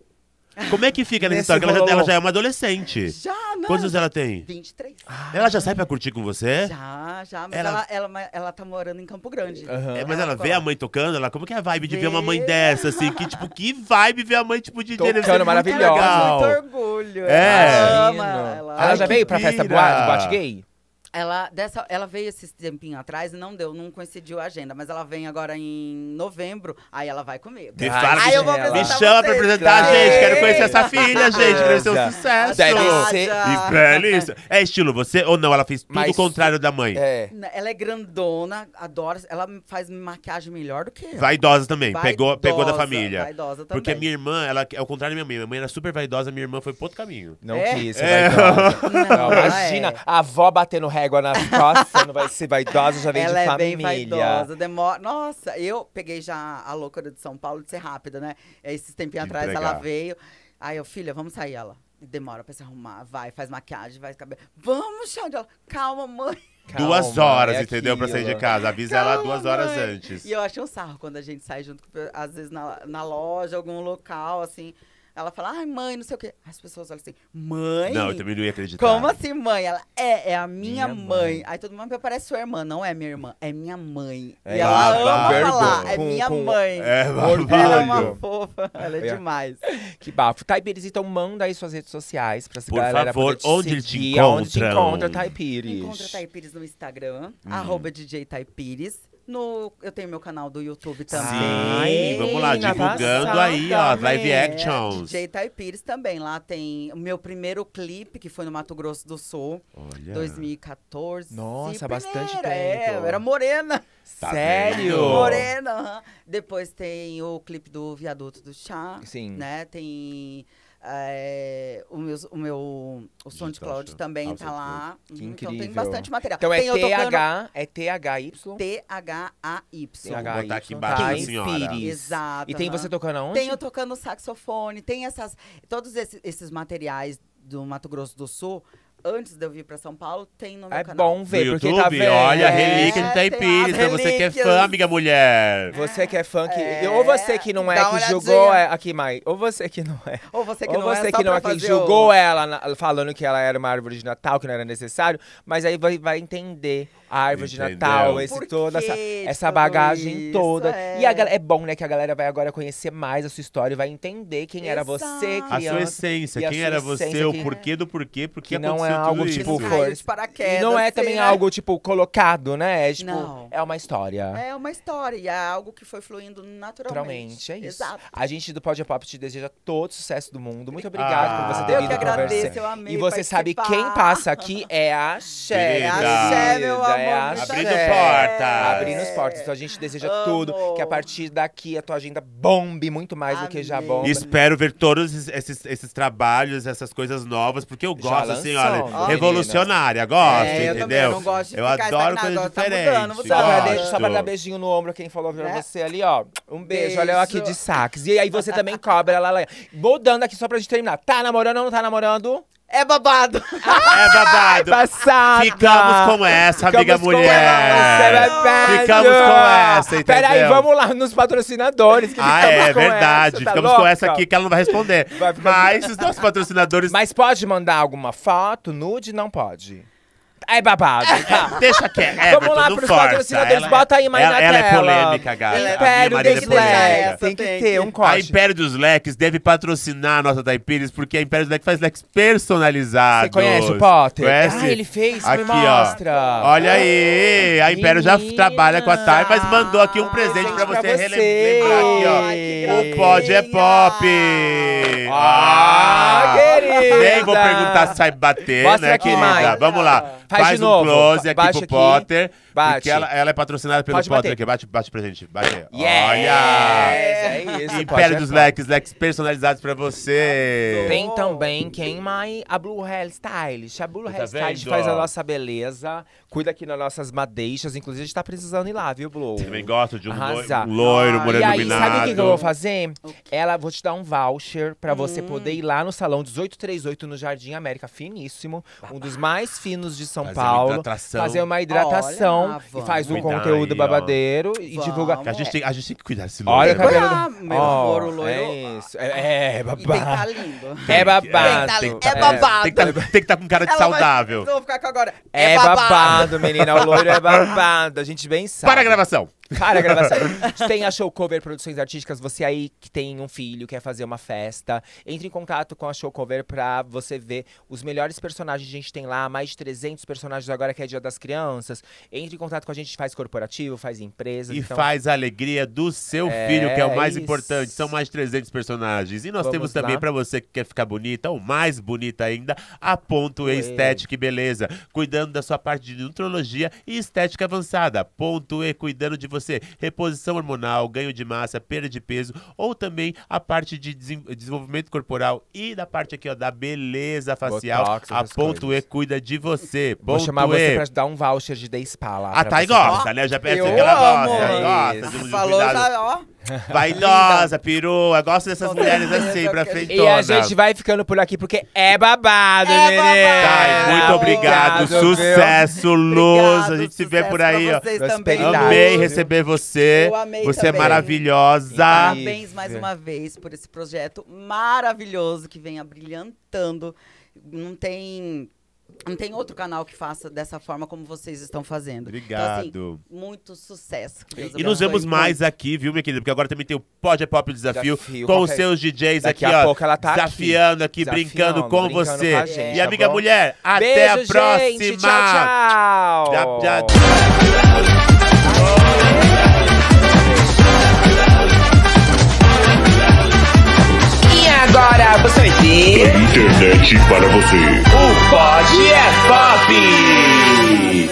Como é que fica nessa história? Ela já, ela já é uma adolescente. Já, não. Quantos anos ela tem? 23. Ah. ela já sai pra curtir com você? Já, já. Mas ela, Ela- ela, ela, tá morando em Campo Grande. É, mas ela vê a mãe tocando, ela, como que é a vibe de ver uma mãe dessa, assim? Que, tipo, que vibe ver a mãe, tipo, de Tocando, deve ser é muito legal. Muito orgulho. É. Ela ama. Ela, Ela já veio pra festa boate, boate gay? Ela, dessa, ela veio esse tempinho atrás e não deu, não coincidiu a agenda. Mas ela vem agora em novembro, aí ela vai comigo. Me, fala, aí eu vou me chama pra apresentar, a gente. Quero conhecer essa filha, gente. Quero ser um sucesso. Deve É estilo você ou não? Ela fez tudo mas, o contrário da mãe. É. Ela é grandona, adora. Ela faz maquiagem melhor do que eu. Vaidosa também. Vaidosa, pegou, pegou da família. Vaidosa também. Porque minha irmã, ela é o contrário da minha mãe. Minha mãe era super vaidosa, minha irmã foi pro outro caminho. Não é? quis. É. Não, não, imagina, é. a avó batendo ré égua nas costas, não vai ser vaidosa, já vem Ela de é família. Bem vaidosa, demora. Nossa, eu peguei já a loucura de São Paulo de ser rápida, né? Esses tempinhos de atrás entregar. ela veio. Aí eu, filha, vamos sair ela. Demora pra se arrumar, vai, faz maquiagem, vai cabelo. Vamos, Xande. Ela, calma, mãe. Calma, duas horas, é entendeu? Aquilo. Pra sair de casa. Avisa Calma, ela duas mãe. horas antes. E eu achei um sarro quando a gente sai junto, às vezes na, na loja, algum local, assim. Ela fala, ai, mãe, não sei o quê. As pessoas olham assim, mãe? Não, eu também não ia acreditar. Como assim, mãe? Ela, é, é a minha, minha mãe. mãe. Aí todo mundo parece sua irmã. Não é minha irmã, é minha mãe. É, e ela babá, ama falar, é minha com... mãe. É, orgulho. Ela é uma fofa, ela é, é. demais. Que bafo. Taipires, então manda aí suas redes sociais pra se Por galera favor, onde te, seguir, onde te encontra? Onde te encontra, Taipires? Encontra Taipires no Instagram, hum. arroba DJ Taipires. No, eu tenho meu canal do YouTube também. Sim, vamos lá, tá divulgando aí, ó, live é, action DJ Thay Pires também. Lá tem o meu primeiro clipe, que foi no Mato Grosso do Sul, Olha. 2014. Nossa, primeiro, bastante é, tempo. É, eu era morena. Tá Sério? Morena. Depois tem o clipe do Viaduto do Chá. Sim. Né? Tem é, o, meu, o meu o som de Cloud também está ah, lá. Então, que então incrível. tem bastante material. Então é TH, é THY? T-H-A-Y. botar aqui embaixo, senhora. Exato. E tem você tocando onde? tenho tocando saxofone, tem essas, todos esses, esses materiais do Mato Grosso do Sul antes de eu vir para São Paulo, tem no meu é canal. É bom ver, no porque tá YouTube, é, tá vendo. Olha, relíquia de Taipires, pra é você que é fã, amiga mulher. É. Você que é fã, que, é. ou você que não é, que julgou é, aqui, Mai, ou você que não é. Ou você que ou não você é, que não é, que julgou ela falando que ela era uma árvore de Natal, que não era necessário, mas aí vai, vai entender a árvore Entendeu? de Natal, esse toda essa, essa tipo bagagem isso, toda. É. E a, é bom, né, que a galera vai agora conhecer mais a sua história e vai entender quem Exato. era você, criança. A sua essência, quem era essência, você, quem... o porquê do porquê, porque que não é algo tipo força. E não é também algo tipo colocado, né? É tipo, não. é uma história. É uma história, e é algo que foi fluindo naturalmente. Naturalmente, é isso. Exato. A gente do Pod Pop te deseja todo sucesso do mundo. Muito ah. obrigado ah. por você ter eu vindo que agradeço, conversar. Eu amei e você participar. sabe quem passa aqui é a Xé. É a Xé, meu amor já é a Abrindo portas. É. Abrindo as portas. Então a gente deseja Amo. tudo. Que a partir daqui a tua agenda bombe muito mais Amém. do que já bomba. Espero ver todos esses, esses trabalhos, essas coisas novas, porque eu gosto, assim, olha, revolucionária, gosto, é, eu entendeu? Eu, não gosto de eu adoro coisas diferentes. Tá Só, pra só pra dar beijinho no ombro, quem falou pra é. você ali, ó. Um beijo, beijo. olha eu aqui de sax. E aí você também cobra lá, lá. Vou dando aqui só pra gente terminar. Tá namorando ou não tá namorando? É babado. É babado. Passada. Ficamos com essa, amiga Ficamos mulher. Com essa, é é Ficamos com essa, entendeu? Peraí, vamos lá nos patrocinadores. Que ah, é verdade. Essa, tá Ficamos com essa aqui que ela não vai responder. Vai Mas os nossos patrocinadores. Mas pode mandar alguma foto nude? Não pode é babado. Tá. Deixa quieto. É, Vamos lá pros força. patrocinadores. Ela, é bota aí mais ela, na ela é tela. Ela é polêmica, galera. Império dos Leques. Tem que ter um corte. A Império dos Leques deve patrocinar a nossa da porque a Império dos Leques faz leques personalizados. Você conhece o Potter? Conhece? Ah, ele fez, aqui, me mostra. Ó. Olha aí. A Império já trabalha com a Thay, mas mandou aqui um presente pra você, você. relembrar aqui, ó. o Pod é Pop. Ah, ah querida. Nem vou perguntar se sai bater, Mostra né, querida? Mais. Vamos lá. Faz, faz um close aqui pro aqui. Potter. Bate. Porque ela, ela é patrocinada pelo pode Potter. Aqui. É bate, bate pra gente. Bate Yes! Olha! É isso, Império dos leques, leques personalizados pra você. Tem também quem mais? A Blue Hair Stylist. A Blue tá Hair Stylist faz a nossa beleza, cuida aqui nas nossas madeixas. Inclusive, a gente tá precisando ir lá, viu, Blue? Você também gosta de um Arrasa. loiro, ah, moreno e aí, Sabe o que, que, eu vou fazer? Ela, vou te dar um voucher pra hum. você poder ir lá no salão 1838 no Jardim América, finíssimo. Um dos mais finos de São fazer Paulo, hidratação. fazer uma hidratação Olha, e faz um conteúdo aí, ó. babadeiro e divulga. a, gente tem, a gente tem que cuidar desse loiro. Olha o cabelo. Ah, do- meu Ó, couro loiro. É isso. É, é E tem que tá babado. lindo. É babado. é babado. Tem que tá- é estar tá tá com cara de Ela saudável. Não, vou ficar com agora. É, é babado, menina. O loiro é babado. A gente bem sabe. Para a gravação. Cara, a gravação. tem a Show Cover Produções Artísticas, você aí que tem um filho, quer fazer uma festa, entre em contato com a Show Cover pra você ver os melhores personagens que a gente tem lá, mais de 300 personagens agora que é Dia das Crianças. Entre em contato com a gente, faz corporativo, faz empresa. E então... faz a alegria do seu é, filho, que é o mais isso. importante. São mais de 300 personagens. E nós Vamos temos também para você que quer ficar bonita, ou mais bonita ainda, a Ponto e. Estética e Beleza. Cuidando da sua parte de nutrologia e estética avançada. Ponto E, cuidando de você você reposição hormonal, ganho de massa, perda de peso, ou também a parte de desenvolvimento corporal e da parte aqui, ó, da beleza facial. Botox, a Ponto coisas. E cuida de você. Vou chamar e. você pra te dar um voucher de Day Spa lá. ah tá gosta, né? Eu já percebi que ela gosta. Ela Falou já, ó. Vaidosa, perua, gosto dessas mulheres assim, pra feitosa E a gente vai ficando por aqui porque é babado, é babado. Tá, muito obrigado, obrigado sucesso, viu? luz. Obrigado, a gente se vê por aí, ó. Amei receber receber você. Eu amei Você é também. é maravilhosa. Parabéns mais uma vez por esse projeto maravilhoso que vem abrilhantando. Não tem não tem outro canal que faça dessa forma como vocês estão fazendo. Obrigado. Então, assim, muito sucesso. e nos vemos mais aqui, viu, minha querida? Porque agora também tem o Pod é Pop Desafio, desafio com os seus DJs aqui, ó. Pouco ela tá desafiando aqui, desafiando, brincando com brincando você. Com gente, e tá amiga tá mulher, até Beijo, a próxima. Gente, tchau, tchau. tchau, tchau. E agora você vai ter. Internet para você. O Pode é Pop!